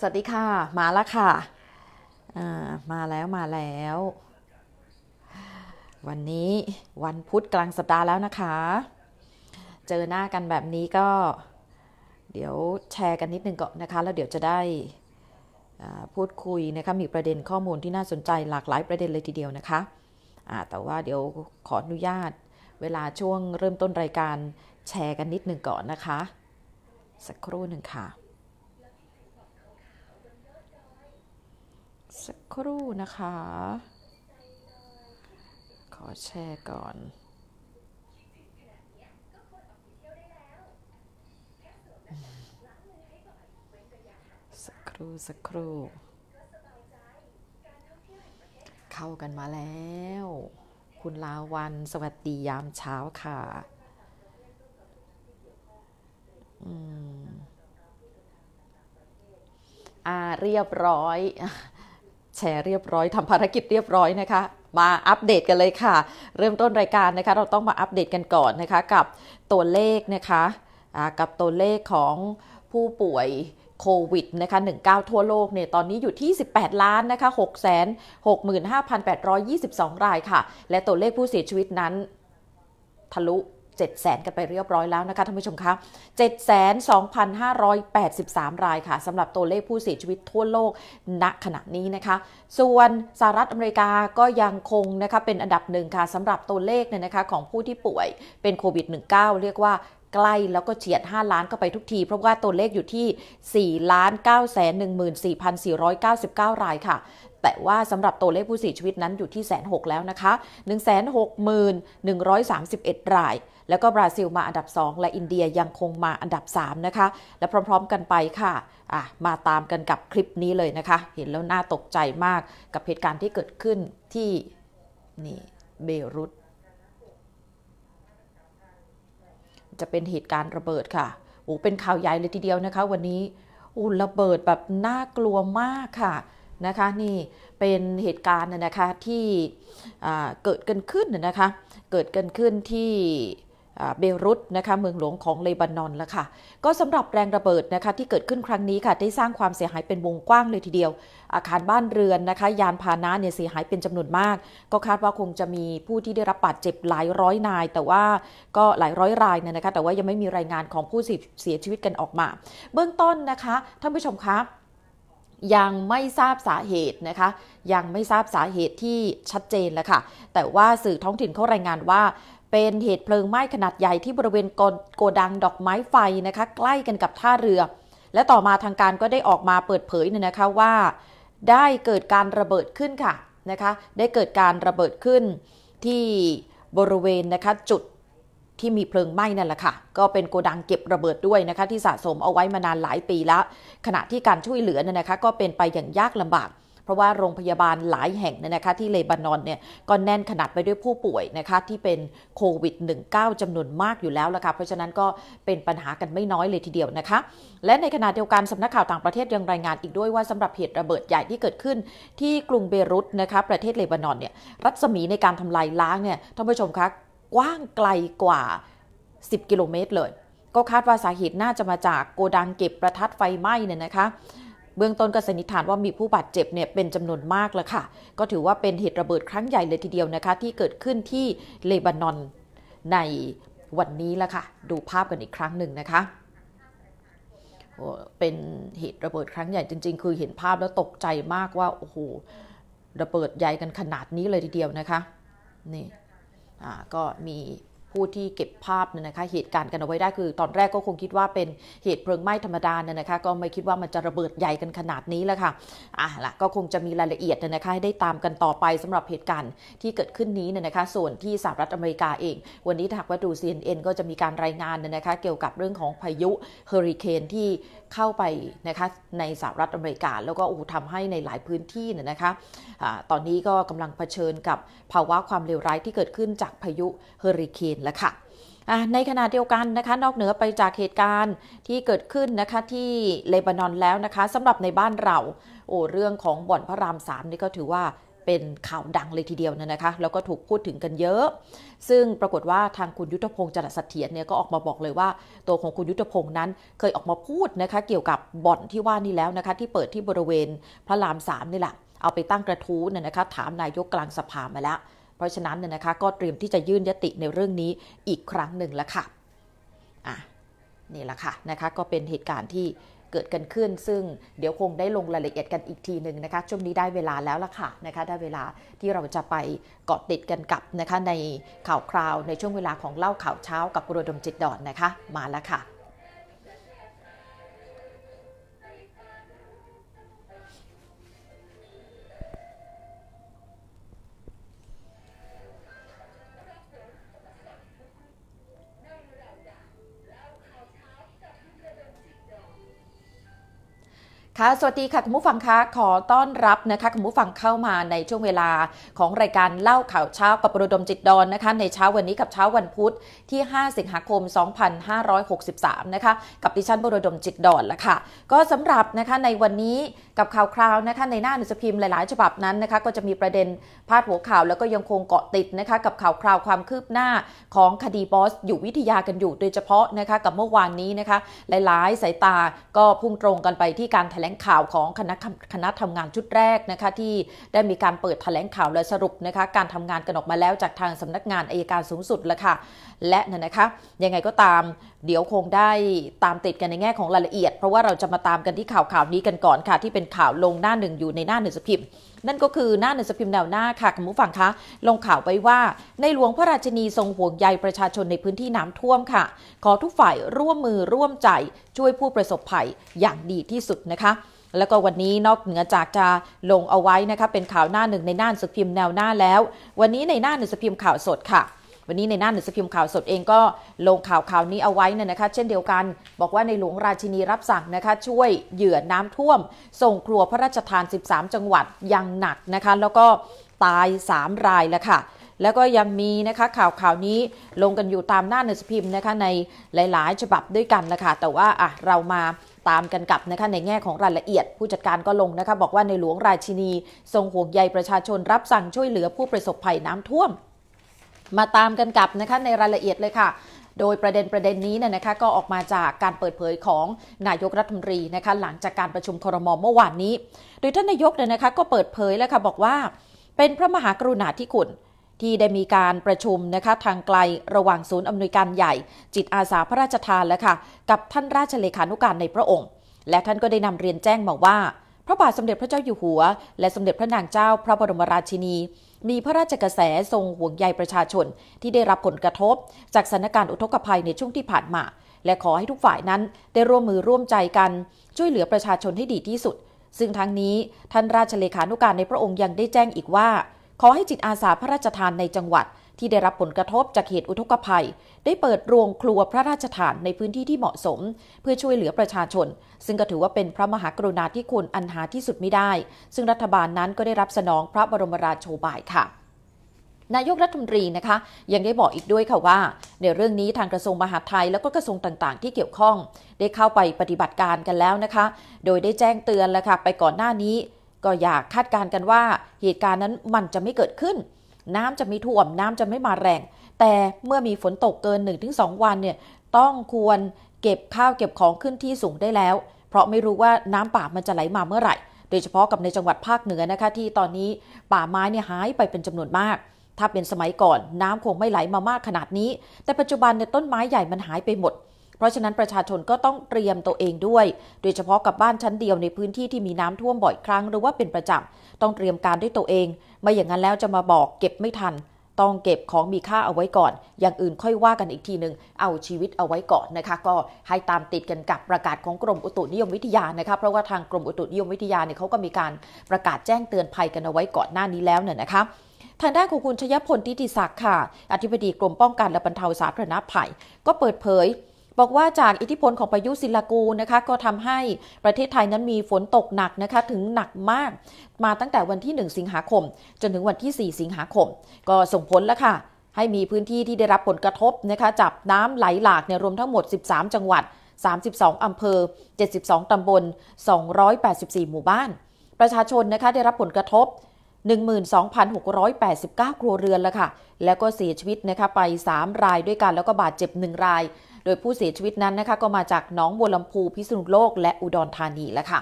สวัสดีค่ะ มาแล้วค่ะมาแล้วมาแล้ว วันนี้วันพุธกลางสัปดาห์แล้วนะคะ เจอหน้ากันแบบนี้ก็ เดี๋ยวแชร์กันนิดนึงก่อนนะคะ แล้วเดี๋ยวจะได้พูดคุยนะคะมีประเด็นข้อมูลที่น่าสนใจหลากหลายประเด็นเลยทีเดียวนะคะ แต่ว่าเดี๋ยวขออนุญาต เวลาช่วงเริ่มต้นรายการแชร์กันนิดหนึ่งก่อนนะคะสักครู่หนึ่งค่ะสักครู่นะคะ ขอแชร์ก่อนสักครู่สักครู่เข้ากันมาแล้ว คุณลาวันสวัสดียามเช้าค่ะ อืมอ่าเรียบร้อยแชร์เรียบร้อยทำภารกิจเรียบร้อยนะคะมาอัปเดตกันเลยค่ะ เริ่มต้นรายการนะคะเราต้องมาอัปเดตกันก่อนนะคะ กับตัวเลขนะคะกับตัวเลขของผู้ป่วยโควิดนะคะ19ทั่วโลกเนี่ยตอนนี้อยู่ที่ 18 ล้านนะคะ665,822 รายค่ะ และตัวเลขผู้เสียชีวิตนั้น ทะลุ7แสนกันไปเรียบร้อยแล้วนะคะท่านผู้ชมคะ7 2 5 8 3 รายค่ะสำหรับตัวเลขผู้เสียชีวิตทั่วโลกณขณะนี้นะคะ ส่วนสหรัฐอเมริกาก็ยังคงนะคะเป็นอันดับหนึ่งค่ะสำหรับตัวเลขเนี่ยนะคะของผู้ที่ป่วยเป็นโควิด -19 เรียกว่าใกล้แล้วก็เฉียด 5 ล้านก็ไปทุกที เพราะว่าตัวเลขอยู่ที่4ล้าน9 1 4 4 9 9 รายค่ะ แต่ว่าสำหรับตัวเลขผู้เสียชีวิตนั้นอยู่ที่แสนหแล้วนะคะ1 6 1 3 1 รายแล้วก็บราซิลมาอันดับ 2 และอินเดียยังคงมาอันดับ3นะคะและพร้อมๆกันไปค่ะะมาตามกันกับคลิปนี้เลยนะคะ เห็นแล้วน่าตกใจมากกับเหตุการณ์ที่เกิดขึ้นที่นี่เบรุตจะเป็นเหตุการณ์ระเบิดค่ะโอ้เป็นข่าวใหญ่เลยทีเดียวนะคะ วันนี้อุ่ระเบิดแบบน่ากลัวมากค่ะนะคะ นี่เป็นเหตุการณ์นะคะที่เกิดกันขึ้นนะคะเกิดกันขึ้นที่เบรุตนะคะเมืองหลวงของเลบานอนแล้วค่ะก็สำหรับแรงระเบิดนะคะ ที่เกิดขึ้นครั้งนี้ค่ะ ได้สร้างความเสียหายเป็นวงกว้างเลยทีเดียว อาคารบ้านเรือนนะคะ ยานพาหนะเนี่ยเสียหายเป็นจำนวนมาก ก็คาดว่าคงจะมีผู้ที่ได้รับบาดเจ็บหลายร้อยนาย แต่ว่าก็หลายร้อยรายเนี่ยนะคะ แต่ว่ายังไม่มีรายงานของผู้เสียชีวิตกันออกมา เบื้องต้นนะคะท่านผู้ชมคะยังไม่ทราบสาเหตุนะคะ ยังไม่ทราบสาเหตุที่ชัดเจนแล้วค่ะแต่ว่าสื่อท้องถิ่นเขารายงานว่าเป็นเหตุเพลิงไหม้ขนาดใหญ่ที่บริเวณโกดังดอกไม้ไฟนะคะใกล้กันกับท่าเรือ และต่อมาทางการก็ได้ออกมาเปิดเผยเนี่ยนะคะว่า ได้เกิดการระเบิดขึ้นค่ะนะคะได้เกิดการระเบิดขึ้นที่บริเวณนะคะจุดที่มีเพลิงไหม้นั่นแหละค่ะก็เป็นโกดังเก็บระเบิดด้วยนะคะที่สะสมเอาไว้มานานหลายปีแล้วขณะที่การช่วยเหลือเนี่ยนะคะก็เป็นไปอย่างยากลำบากเพราะว่าโรงพยาบาลหลายแห่งเนี่ยนะคะที่เลบานอนเนี่ยก็แน่นขนาดไปด้วยผู้ป่วยนะคะที่เป็นโควิด -19 จำนวนมากอยู่แล้วละค่ะเพราะฉะนั้นก็เป็นปัญหากันไม่น้อยเลยทีเดียวนะคะ และในขณะเดียวกันสำนักข่าวต่างประเทศยังรายงานอีกด้วย ว่าสำหรับเหตุระเบิดใหญ่ที่เกิดขึ้น ที่กรุงเบรุตนะคะประเทศเลบานอนเนี่ยรัศมีในการทำลายล้างเนี่ยท่านผู้ชมคะกว้างไกลกว่า 10 กิโลเมตรเลย ก็คาดว่าสาเหตุน่าจะมาจากโกดังเก็บประทัดไฟไหม้เนี่ยนะคะเบื้องต้นก็สันนิษฐานว่ามีผู้บาดเจ็บเนี่ยเป็นจำนวนมากแล้วค่ะ ก็ถือว่าเป็นเหตุระเบิดครั้งใหญ่เลยทีเดียวนะคะ ที่เกิดขึ้นที่เลบานอนในวันนี้แล้วค่ะดูภาพกันอีกครั้งหนึ่งนะคะ เป็นเหตุระเบิดครั้งใหญ่จริง ๆ คือเห็นภาพแล้วตกใจมากว่าโอ้โหระเบิดใหญ่กันขนาดนี้เลยทีเดียวนะคะนี่ก็มีผู้ที่เก็บภาพเนี่ยนะคะเหตุการณ์กันเอาไว้ได้คือ ตอนแรกก็คงคิดว่าเป็นเหตุเพลิงไหม้ธรรมดาเนี่ยนะคะ ก็ไม่คิดว่ามันจะระเบิดใหญ่กันขนาดนี้แล้วค่ะอ่ะล่ะก็คงจะมีรายละเอียดเนี่ยนะคะให้ได้ตามกันต่อไปสำหรับเหตุการณ์ที่เกิดขึ้นนี้เนี่ยนะคะ ส่วนที่สหรัฐอเมริกาเอง วันนี้ถ้าว่าดู CNN ก็จะมีการรายงานเนี่ยนะคะ เกี่ยวกับเรื่องของพายุเฮอริเคนที่เข้าไปนะคะในสหรัฐอเมริกาแล้วก็โอ้ทำให้ในหลายพื้นที่เนี่ยนะคะอะตอนนี้ก็กำลังเผชิญกับภาวะความเลวร้ายที่เกิดขึ้นจากพายุเฮอริเคนแล้วค่ะในขณะเดียวกันนะคะนอกเหนือไปจากเหตุการณ์ที่เกิดขึ้นนะคะที่เลบานอนแล้วนะคะสำหรับในบ้านเราโอ้เรื่องของบ่อนพระรามสามนี่ก็ถือว่าเป็นข่าวดังเลยทีเดียวนะคะแล้วก็ถูกพูดถึงกันเยอะ ซึ่งปรากฏว่าทางคุณยุทธพงศ์จรัสเถียรเนี่ยก็ออกมาบอกเลยว่าตัวของคุณยุทธพงศ์นั้นเคยออกมาพูดนะคะเกี่ยวกับบ่อนที่ว่านี้แล้วนะคะ ที่เปิดที่บริเวณพระรามสามนี่แหละเอาไปตั้งกระทู้เนี่ยนะคะถามนายกกลางสภามาแล้วเพราะฉะนั้นเนี่ยนะคะก็เตรียมที่จะยื่นยติในเรื่องนี้อีกครั้งหนึ่งแล้วค่ะอ่ะนี่แหละค่ะนะคะก็เป็นเหตุการณ์ที่เกิดกันขึ้นซึ่งเดี๋ยวคงได้ลงรายละเอียดกันอีกทีหนึ่งนะคะ ช่วงนี้ได้เวลาแล้วล่ะค่ะนะคะ ได้เวลาที่เราจะไปเกาะติดกันกับนะคะในข่าวคราวในช่วงเวลาของเล่าข่าวเช้า กับกรดมจิตดอนนะคะมาแล้วค่ะค่ะ สวัสดีค่ะคุณผู้ฟังคะ ขอต้อนรับนะคะคุณผู้ฟังเข้ามาในช่วงเวลาของรายการเล่าข่าวเช้ากับประดมจิตดอนนะคะ ในเช้าวันนี้กับเช้าวันพุธที่ 5 สิงหาคม 2563 นะคะ กับดิฉันประดมจิตดอนละค่ะ ก็สำหรับนะคะในวันนี้กับข่าวคราวนะคะในหน้าหนังสือพิมพ์หลาย ๆ ฉบับนั้นนะคะก็จะมีประเด็นพาดหัวข่าวแล้วก็ยังคงเกาะติดนะคะกับข่าวคราวความคืบหน้าของคดีบอสอยู่วิทยากันอยู่โดยเฉพาะนะคะกับเมื่อวานนี้นะคะหลาย ๆ สายตาก็พุ่งตรงกันไปที่การแถลงข่าวของคณะคณะทำงานชุดแรกนะคะที่ได้มีการเปิดแถลงข่าวและสรุปนะคะการทำงานกันออกมาแล้วจากทางสำนักงานอายการสูงสุดแล้วค่ะและนะคะยังไงก็ตามเดี๋ยวคงได้ตามติดกันในแง่ของรายละเอียด เพราะว่าเราจะมาตามกันที่ข่าวข่าวนี้กันก่อนค่ะ ที่เป็นข่าวลงหน้าหนึ่งอยู่ในหน้าหนึ่งสพิมพ์ นั่นก็คือหน้าหนึ่งสพิมพ์แนวหน้าค่ะคุณผู้ฟังคะ ลงข่าวไปว่าในหลวงพระราชนีทรงห่วงใยประชาชนในพื้นที่น้ำท่วมค่ะ ขอทุกฝ่ายร่วมมือร่วมใจ ช่วยผู้ประสบภัยอย่างดีที่สุดนะคะ แล้วก็วันนี้นอกเหนือจากจะลงเอาไว้นะคะเป็นข่าวหน้าหนึ่งในหน้าหน่งสืพิมพ์แนวหน้าแล้ว วันนี้ในหน้าหนึ่งสืพิมพ์ข่าวสดค่ะวันนี้ในหน้าหนึ่งสพิมพ์ข่าวสดเองก็ลงข่าวข่าวนี้เอาไว้นนะคะเช่นเดียวกัน บอกว่าในหลวงราชินีรับสั่งนะคะช่วยเหยื่อน้ำท่วมส่งครัวพระราชทาน 13 จังหวัดยังหนักนะคะแล้วก็ตาย 3 รายแล้วค่ะ แล้วก็ยังมีนะคะข่าวข่าวนี้ลงกันอยู่ตามหน้าหนังสือพิมพ์นะคะในหลายๆ ฉบับด้วยกันนะคะแต่ว่าอ่ะเรามาตามกันกับนะคะในแง่ของรายละเอียดผู้จัดการก็ลงนะคะบอกว่าในหลวงราชินีทรงห่วงใยประชาชนรับสั่งช่วยเหลือผู้ประสบภัยน้ำท่วมมาตามกันกับนะคะในรายละเอียดเลยค่ะ โดยประเด็นประเด็นนี้เนี่ยนะคะก็ออกมาจากการเปิดเผยของนายกรัฐมนตรีนะคะหลังจากการประชุมครมเมื่อวานนี้ โดยท่านนายกเนี่ยนะคะก็เปิดเผยแล้วค่ะบอกว่า เป็นพระมหากรุณาธิคุณ ที่ได้มีการประชุมนะคะทางไกลระหว่างศูนย์อำนวยการใหญ่ จิตอาสาพระราชทานแล้วค่ะกับท่านราชเลขานุการในพระองค์ และท่านก็ได้นำเรียนแจ้งมาว่าพระบาทสมเด็จพระเจ้าอยู่หัว และสมเด็จพระนางเจ้า พระบรมราชินีมีพระราชกระแสทรงห่วงใยประชาชนที่ได้รับผลกระทบ จากสถานการณ์อุทกภัยในช่วงที่ผ่านมา และขอให้ทุกฝ่ายนั้น ได้ร่วมมือร่วมใจกัน ช่วยเหลือประชาชนให้ดีที่สุด ซึ่งทั้งนี้ท่านราชเลขานุการในพระองค์ยังได้แจ้งอีกว่า ขอให้จิตอาสาพระราชทานในจังหวัดที่ได้รับผลกระทบจากเหตุอุทกภัย ได้เปิดโรงครัวพระราชทานในพื้นที่ ที่เหมาะสม เพื่อช่วยเหลือประชาชนซึ่งก็ถือว่าเป็นพระมหากรุณาธิคุณอันหาที่สุดไม่ได้ ซึ่งรัฐบาลนั้นก็ได้รับสนองพระบรมราชโชบายค่ะ นายกรัฐมนตรีนะคะยังได้บอกอีกด้วยค่ะว่าในเรื่องนี้ทางกระทรวงมหาดไทยแล้วก็กระทรวงต่าง ๆ ที่เกี่ยวข้อง ได้เข้าไปปฏิบัติการกันแล้วนะคะ โดยได้แจ้งเตือนแล้วค่ะไปก่อนหน้านี้ ก็อยากคาดการณ์กันว่าเหตุการณ์นั้นมันจะไม่เกิดขึ้นน้ำจะไม่ท่วมน้ำจะไม่มาแรง แต่เมื่อมีฝนตกเกิน 1-2 วันเนี่ยต้องควรเก็บข้าวเก็บของขึ้นที่สูงได้แล้ว เพราะไม่รู้ว่าน้ำป่ามันจะไหลมาเมื่อไหร่โดยเฉพาะกับในจังหวัดภาคเหนือนะคะที่ตอนนี้ป่าไม้เนี่ยหายไปเป็นจำนวนมาก ถ้าเป็นสมัยก่อนน้ำคงไม่ไหลมามากขนาดนี้ แต่ปัจจุบันเนี่ยต้นไม้ใหญ่มันหายไปหมดเพราะฉะนั้น ประชาชนก็ต้องเตรียมตัวเองด้วย โดยเฉพาะกับบ้านชั้นเดียว ในพื้นที่ที่มีน้ำท่วมบ่อยครั้ง หรือว่าเป็นประจำต้องเตรียมการด้วยตัวเอง ไม่อย่างนั้นแล้วจะมาบอกเก็บไม่ทัน ต้องเก็บของมีค่าเอาไว้ก่อน อย่างอื่นค่อยว่ากันอีกทีหนึ่งเอาชีวิตเอาไว้ก่อนนะคะ ก็ให้ตามติดกันกับประกาศของกรมอุตุนิยมวิทยานะคะ เพราะว่าทางกรมอุตุนิยมวิทยาเนี่ยเขาก็มีการประกาศแจ้งเตือนภัยกันเอาไว้ก่อนหน้านี้แล้วเนี่ยนะคะ ทางด้านของคุณชยพลทิติศักดิ์ค่ะ อธิบดีกรมป้องกันและบรรเทาสาธารณภัย ก็เปิดเผยบอกว่าจากอิทธิพลของพายุศิลากูนะคะก็ทำให้ประเทศไทยนั้นมีฝนตกหนักนะคะถึงหนักมาก มาตั้งแต่วันที่ 1 สิงหาคม จนถึงวันที่ 4 สิงหาคม ก็ส่งผลแล้วค่ะ ให้มีพื้นที่ที่ได้รับผลกระทบนะคะจับน้ำไหลหลากในรวมทั้งหมด 13 จังหวัด 32อำเภอ 72ตำบล 284 หมู่บ้าน ประชาชนนะคะได้รับผลกระทบ 12,689ครัวเรือนแล้วค่ะแล้วก็เสียชีวิตนะคะไป 3 รายด้วยกัน แล้วก็บาดเจ็บ 1 รายโดยผู้เสียชีวิตนั้นนะคะก็มาจากหนองบัวลำพู พิษณุโลก และอุดรธานี แล้วค่ะ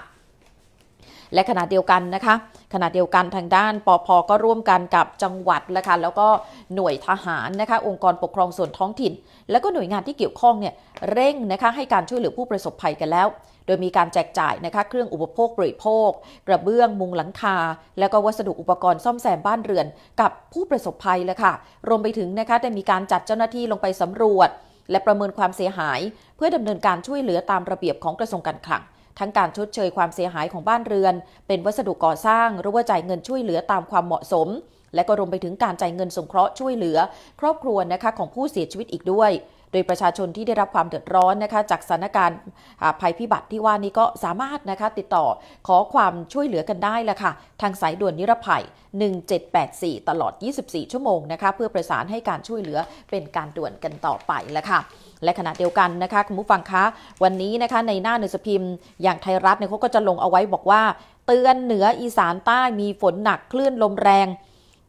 และขณะเดียวกันนะคะขณะเดียวกันทางด้านปพก็ร่วมกันกับจังหวัดนะคะแล้วก็หน่วยทหารนะคะองค์กรปกครองส่วนท้องถิ่น แล้วก็หน่วยงานที่เกี่ยวข้องเนี่ย เร่งนะคะให้การช่วยเหลือผู้ประสบภัยกันแล้ว โดยมีการแจกจ่ายนะคะเครื่องอุปโภคบริโภค กระเบื้องมุงหลังคา แล้วก็วัสดุอุปกรณ์ซ่อมแซมบ้านเรือนกับผู้ประสบภัยเลยค่ะรวมไปถึงนะคะได้มีการจัดเจ้าหน้าที่ลงไปสำรวจและประเมินความเสียหาย เพื่อดำเนินการช่วยเหลือตามระเบียบของกระทรวงการคลัง ทั้งการชดเชยความเสียหายของบ้านเรือน เป็นวัสดุก่อสร้างหรือว่าจ่ายเงินช่วยเหลือตามความเหมาะสมและก็รวมไปถึงการจ่ายเงินสงเคราะห์ช่วยเหลือ ครอบครัวนะคะของผู้เสียชีวิตอีกด้วย โดยประชาชนที่ได้รับความเดือดร้อนนะคะจากสถานการณ์ภัยพิบัติที่ว่านี้ก็สามารถนะคะติดต่อขอความช่วยเหลือกันได้ละค่ะทางสายด่วนนิรภัย 1784 ตลอด 24 ชั่วโมงนะคะเพื่อประสานให้การช่วยเหลือเป็นการด่วนกันต่อไปละค่ะ และขณะเดียวกันนะคะคุณผู้ฟังคะวันนี้นะคะในหน้าหนังสือพิมพ์ อย่างไทยรัฐเนี่ยเขาก็จะลงเอาไว้บอกว่าเตือนเหนืออีสานใต้มีฝนหนักคลื่นลมแรง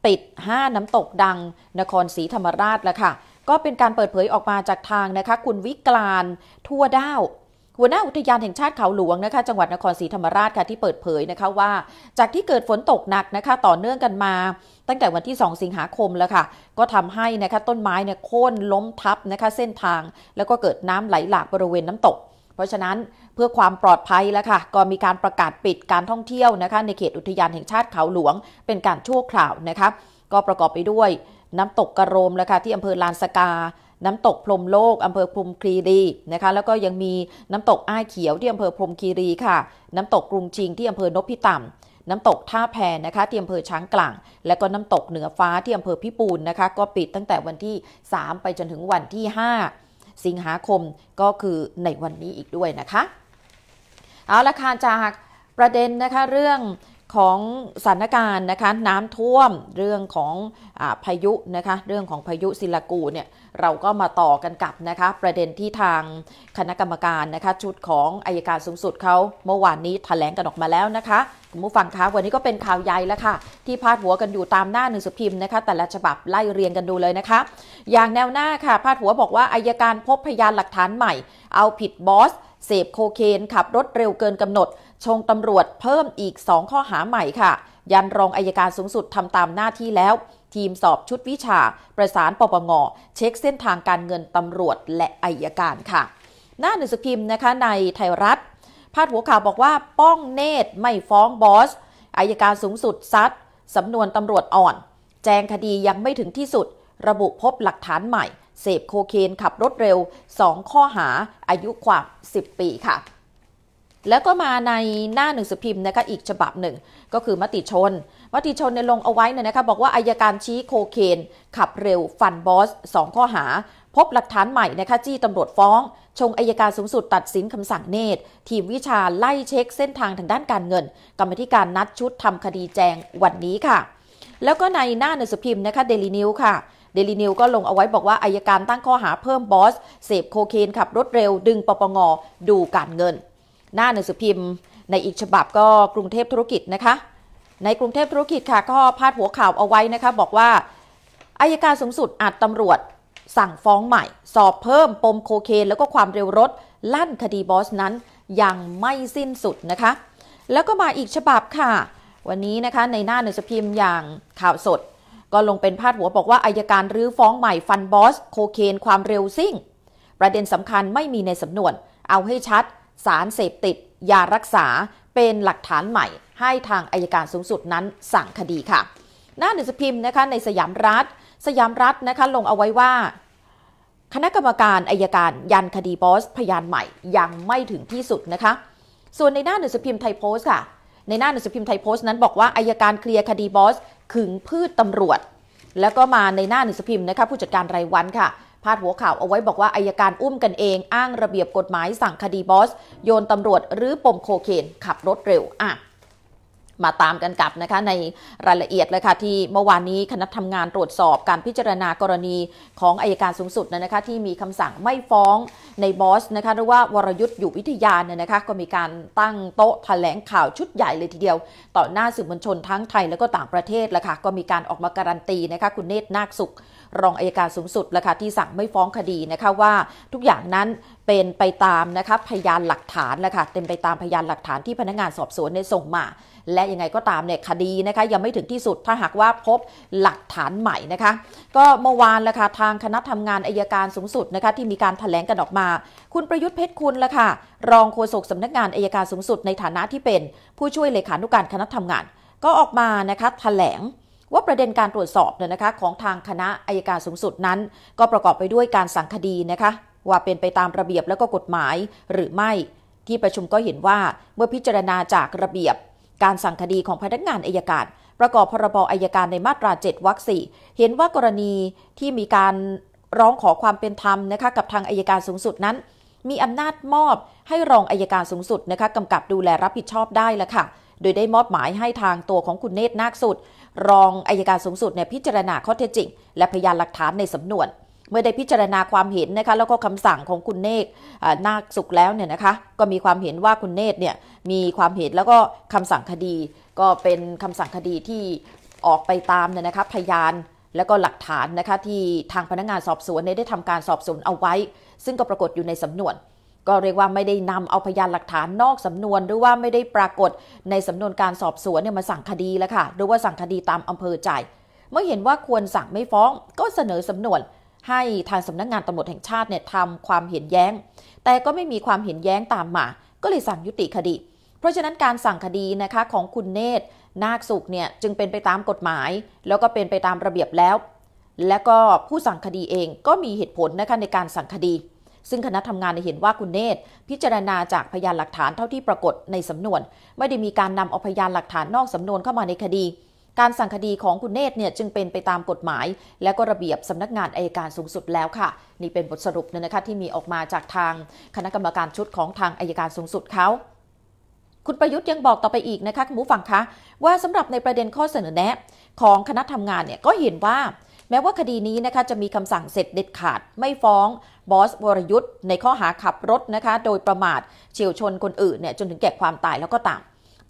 ติด 5 น้ำตกดังนครศรีธรรมราชแล้วค่ะ ก็เป็นการเปิดเผยออกมาจากทางนะคะ คุณวิกลานทั่วด้าวหัวหน้าอุทยานแห่งชาติเขาหลวงนะคะ จังหวัดนครศรีธรรมราชค่ะที่เปิดเผยนะคะว่า จากที่เกิดฝนตกหนักนะคะต่อเนื่องกันมาตั้งแต่วันที่ 2 สิงหาคมแล้วค่ะ ก็ทำให้นะคะต้นไม้เนี่ยโค่นล้มทับนะคะเส้นทางแล้วก็เกิดน้ำไหลหลากบริเวณน้ำตกเพราะฉะนั้นเพื่อความปลอดภัยแล้วค่ะก็มีการประกาศปิดการท่องเที่ยวนะคะ ในเขตอุทยานแห่งชาติเขาหลวงเป็นการชั่วคราวนะคะ ก็ประกอบไปด้วยน้ำตกกระโรมแล้วค่ะที่อำเภอลานสกา น้ำตกพรมโลกอำเภอพรมคีรีนะคะ แล้วก็ยังมีน้ำตกอ้ายเขียวที่อำเภอพรมคีรีค่ะน้ำตกกรุงชิงที่อำเภอนพิต่ำน้ำตกท่าแพนะคะที่อำเภอช้างกลาง และก็น้ำตกเหนือฟ้าที่อำเภอพิปูนนะคะ ก็ปิดตั้งแต่วันที่ 3 ไปจนถึงวันที่ 5สิงหาคมก็คือในวันนี้อีกด้วยนะคะ เอาละค่ะจากประเด็นนะคะ เรื่องของสถานการณ์นะคะน้ำท่วมเรื่องของอพายุนะคะเรื่องของพายุศิลากูเนี่ยเราก็มาต่อกันกับนะคะประเด็นที่ทางคณะกรรมการนะคะชุดของอายการสูงสุดเขาเมื่อวานนี้ถแถลงกันออกมาแล้วนะคะคุณผู้ฟังคะวันนี้ก็เป็นข่าวใหญ่แล้วค่ะที่พาดหัวกันอยู่ตามหน้าหนึ่งสุพิมพ์นะคะแต่ละฉบับไล่เรียงกันดูเลยนะคะ อย่างแนวหน้าค่ะพาดหัวบอกว่าอายการพบพยานหลักฐานใหม่ เอาผิดบอสเสพโคเคนขับรถเร็วเกินกำหนดชงตำรวจเพิ่มอีก 2 ข้อหาใหม่ค่ะ ยันรองอายการสูงสุดทำตามหน้าที่แล้ว ทีมสอบชุดวิชา ประสานปปงเช็คเส้นทางการเงินตำรวจและอายการค่ะ หน้าหนังสือพิมพ์นะคะ ในไทยรัฐ พาดหัวข่าวบอกว่า ป้องเนตรไม่ฟ้องบอสอายการสูงสุดซัดสำนวนตำรวจอ่อน แจ้งคดียังไม่ถึงที่สุด ระบุพบหลักฐานใหม่เสพโคเคนขับรถเร็ว 2 ข้อหา อายุความ10 ปีค่ะแล้วก็มาในหน้าหนึ่งสือพิมพ์นะคะอีกฉบับหนึ่ง ก็คือมติชน มติชนในลงเอาไว้เนี่ยนะคะบอกว่าอายการชี้โคเคนขับเร็วฟันบอส2ข้อหา พบหลักฐานใหม่นะคะจี้ตำรวจฟ้อง ชงอายการสูงสุดตัดสินคำสั่งเนตร ทีมวิชาไล่เช็คเส้นทางทางด้านการเงินกรรมธิการนัดชุดทำคดีแจงวันนี้ค่ะ แล้วก็ในหน้าหนังสือพิมพ์นะคะเดลินิวค่ะเดลีนิวก็ลงเอาไว้บอกว่าอายการตั้งข้อหาเพิ่มบอสเสพโคเคนขับรถเร็วดึงปปงดูการเงินหน้าหนังสือพิมพ์ ในอีกฉบับก็กรุงเทพธุรกิจนะคะ ในกรุงเทพธุรกิจค่ะก็พาดหัวข่าวเอาไว้นะคะ บอกว่าอายการสูงสุดอาจตำรวจสั่งฟ้องใหม่ สอบเพิ่มปมโคเคนแล้วก็ความเร็วรถลั่นคดีบอสนั้นยังไม่สิ้นสุดนะคะ แล้วก็มาอีกฉบับค่ะ วันนี้นะคะในหน้าหนังสือพิมพ์อย่างข่าวสด ก็ลงเป็นพาดหัวบอกว่าอายการรื้อฟ้องใหม่ฟันบอสโคเคนความเร็วซิ่ง ประเด็นสำคัญไม่มีในสำนวนเอาให้ชัดสารเสพติดยารักษาเป็นหลักฐานใหม่ ให้ทางอายการสูงสุดนั้นสั่งคดีค่ะหน้าหนังสือพิมพ์นะคะในสยามรัฐ สยามรัฐนะคะลงเอาไว้ว่า คณะกรรมการอายการยันคดีบอสพยานใหม่ ยังไม่ถึงที่สุดนะคะ ส่วนในหน้าหนังสือพิมพ์ไทยโพสต์ค่ะในหน้าหนังสือพิมพ์ไทยโพสต์นั้นบอกว่าอายการเคลียร์คดีบอสขึงพืชตำรวจ แล้วก็มาในหน้าหนังสือพิมพ์นะคะผู้จัดการรายวันค่ะพาดหัวข่าวเอาไว้บอกว่าอายการอุ้มกันเอง อ้างระเบียบกฎหมายสั่งคดีบอส โยนตำรวจหรือปมโคเคนขับรถเร็วอ่ะมาตามกันกับนะคะในรายละเอียดเลยค่ะที่เมื่อวานนี้คณะทำงานตรวจสอบการพิจารณากรณีของอายการสูงสุดนะคะที่มีคำสั่งไม่ฟ้องในบอสนะคะหรือว่าวรยุทธ์อยู่วิทยาเนี่ยนะคะก็มีการตั้งโต๊ะแถลงข่าวชุดใหญ่เลยทีเดียว ต่อหน้าสื่อมวลชนทั้งไทยและก็ต่างประเทศแล้วค่ะก็มีการออกมาการันตีนะคะคุณเนตรนาคสุขรองอายการสูงสุดละค่ะที่สั่งไม่ฟ้องคดีนะคะว่า ทุกอย่างนั้นเป็นไปตามนะคะพยานหลักฐานนะคะเต็มไปตามพยานหลักฐานที่พนักงานสอบสวนได้ส่งมา และยังไงก็ตามเนี่ยคดีนะคะยังไม่ถึงที่สุดถ้าหากว่าพบหลักฐานใหม่นะคะ ก็เมื่อวานละค่ะทางคณะทำงานอายการสูงสุดนะคะที่มีการถแถลงกันออกมา คุณประยุทธ์เพชรคุณละค่ะรองโฆษกสำนักงานอายการสูงสุด ในฐานะที่เป็น ผู้ช่วยเลขานุการคณะทำงานก็ออกมานะคะแถลงว่าประเด็นการตรวจสอบเนี่ยนะคะของทางคณะอายการสูงสุดนั้น ก็ประกอบไปด้วยการสั่งคดีนะคะว่าเป็นไปตามระเบียบและก็กฎหมาย หรือไม่ที่ประชุมก็เห็นว่าเมื่อพิจารณาจากระเบียบการสั่งคดีของพนักงานอายการประกอบพรบอายการในมาตรา 7วรรคสี่เห็นว่ากรณีที่มีการร้องขอความเป็นธรรมนะคะกับทางอายการสูงสุดนั้น มีอำนาจมอบให้รองอายการสูงสุดนะคะกำกับดูแลรับผิดชอบได้ละค่ะโดยได้มอบหมายให้ทางตัวของคุณเนตรนาคสุดรองอายการสูงสุดเนี่ยพิจารณาข้อเท็จจริง และพยานหลักฐานในสำนวน เมื่อได้พิจารณาความเห็นนะคะแล้วก็คำสั่งของคุณเนกนาคสุขแล้วเนี่ยนะคะก็มีความเห็นว่าคุณเนตเนี่ยมีความเห็นแล้วก็คำสั่งคดี ก็เป็นคำสั่งคดีที่ออกไปตามเนี่ยนะคะพยานและก็หลักฐานนะคะที่ทางพนักงานสอบสวนได้ทำการสอบสวนเอาไว้ ซึ่งก็ปรากฏอยู่ในสำนวนก็เรียกว่าไม่ได้นำเอาพยานหลักฐานนอกสำนวนหรือว่าไม่ได้ปรากฏในสำนวนการสอบสวนเนี่ยมาสั่งคดีแล้วค่ะหรือว่าสั่งคดีตามอำเภอใจ เมื่อเห็นว่าควรสั่งไม่ฟ้องก็เสนอสำนวน ให้ทางสำนักงานตำรวจแห่งชาติเนี่ยทำความเห็นแย้ง แต่ก็ไม่มีความเห็นแย้งตามมา ก็เลยสั่งยุติคดี เพราะฉะนั้นการสั่งคดีนะคะของคุณเนตร นาคสุขเนี่ยจึงเป็นไปตามกฎหมาย แล้วก็เป็นไปตามระเบียบแล้ว และก็ผู้สั่งคดีเองก็มีเหตุผลนะคะในการสั่งคดีซึ่งคณะทำงานเห็นว่าคุณเนตพิจารณาจากพยานหลักฐานเท่าที่ปรากฏในสำนวน ไม่ได้มีการนำเอาพยานหลักฐานนอกสำนวนเข้ามาในคดี การสั่งคดีของคุณเนตเนี่ยจึงเป็นไปตามกฎหมาย และก็ระเบียบสำนักงานอายการสูงสุดแล้วค่ะ นี่เป็นบทสรุปนะคะที่มีออกมาจากทางคณะกรรมการชุดของทางอายการสูงสุดเขาคุณประยุทธ์ยังบอกต่อไปอีกนะคะคุณผู้ฟังคะ ว่าสำหรับในประเด็นข้อเสนอแนะ ของคณะทำงานเนี่ยก็เห็นว่า แม้ว่าคดีนี้นะคะจะมีคำสั่งเสร็จเด็ดขาดไม่ฟ้องบอสวรยุทธ์ในข้อหาขับรถนะคะ โดยประมาทเฉียวชนคนอื่นเนี่ยจนถึงแก่ความตายแล้วก็ตาม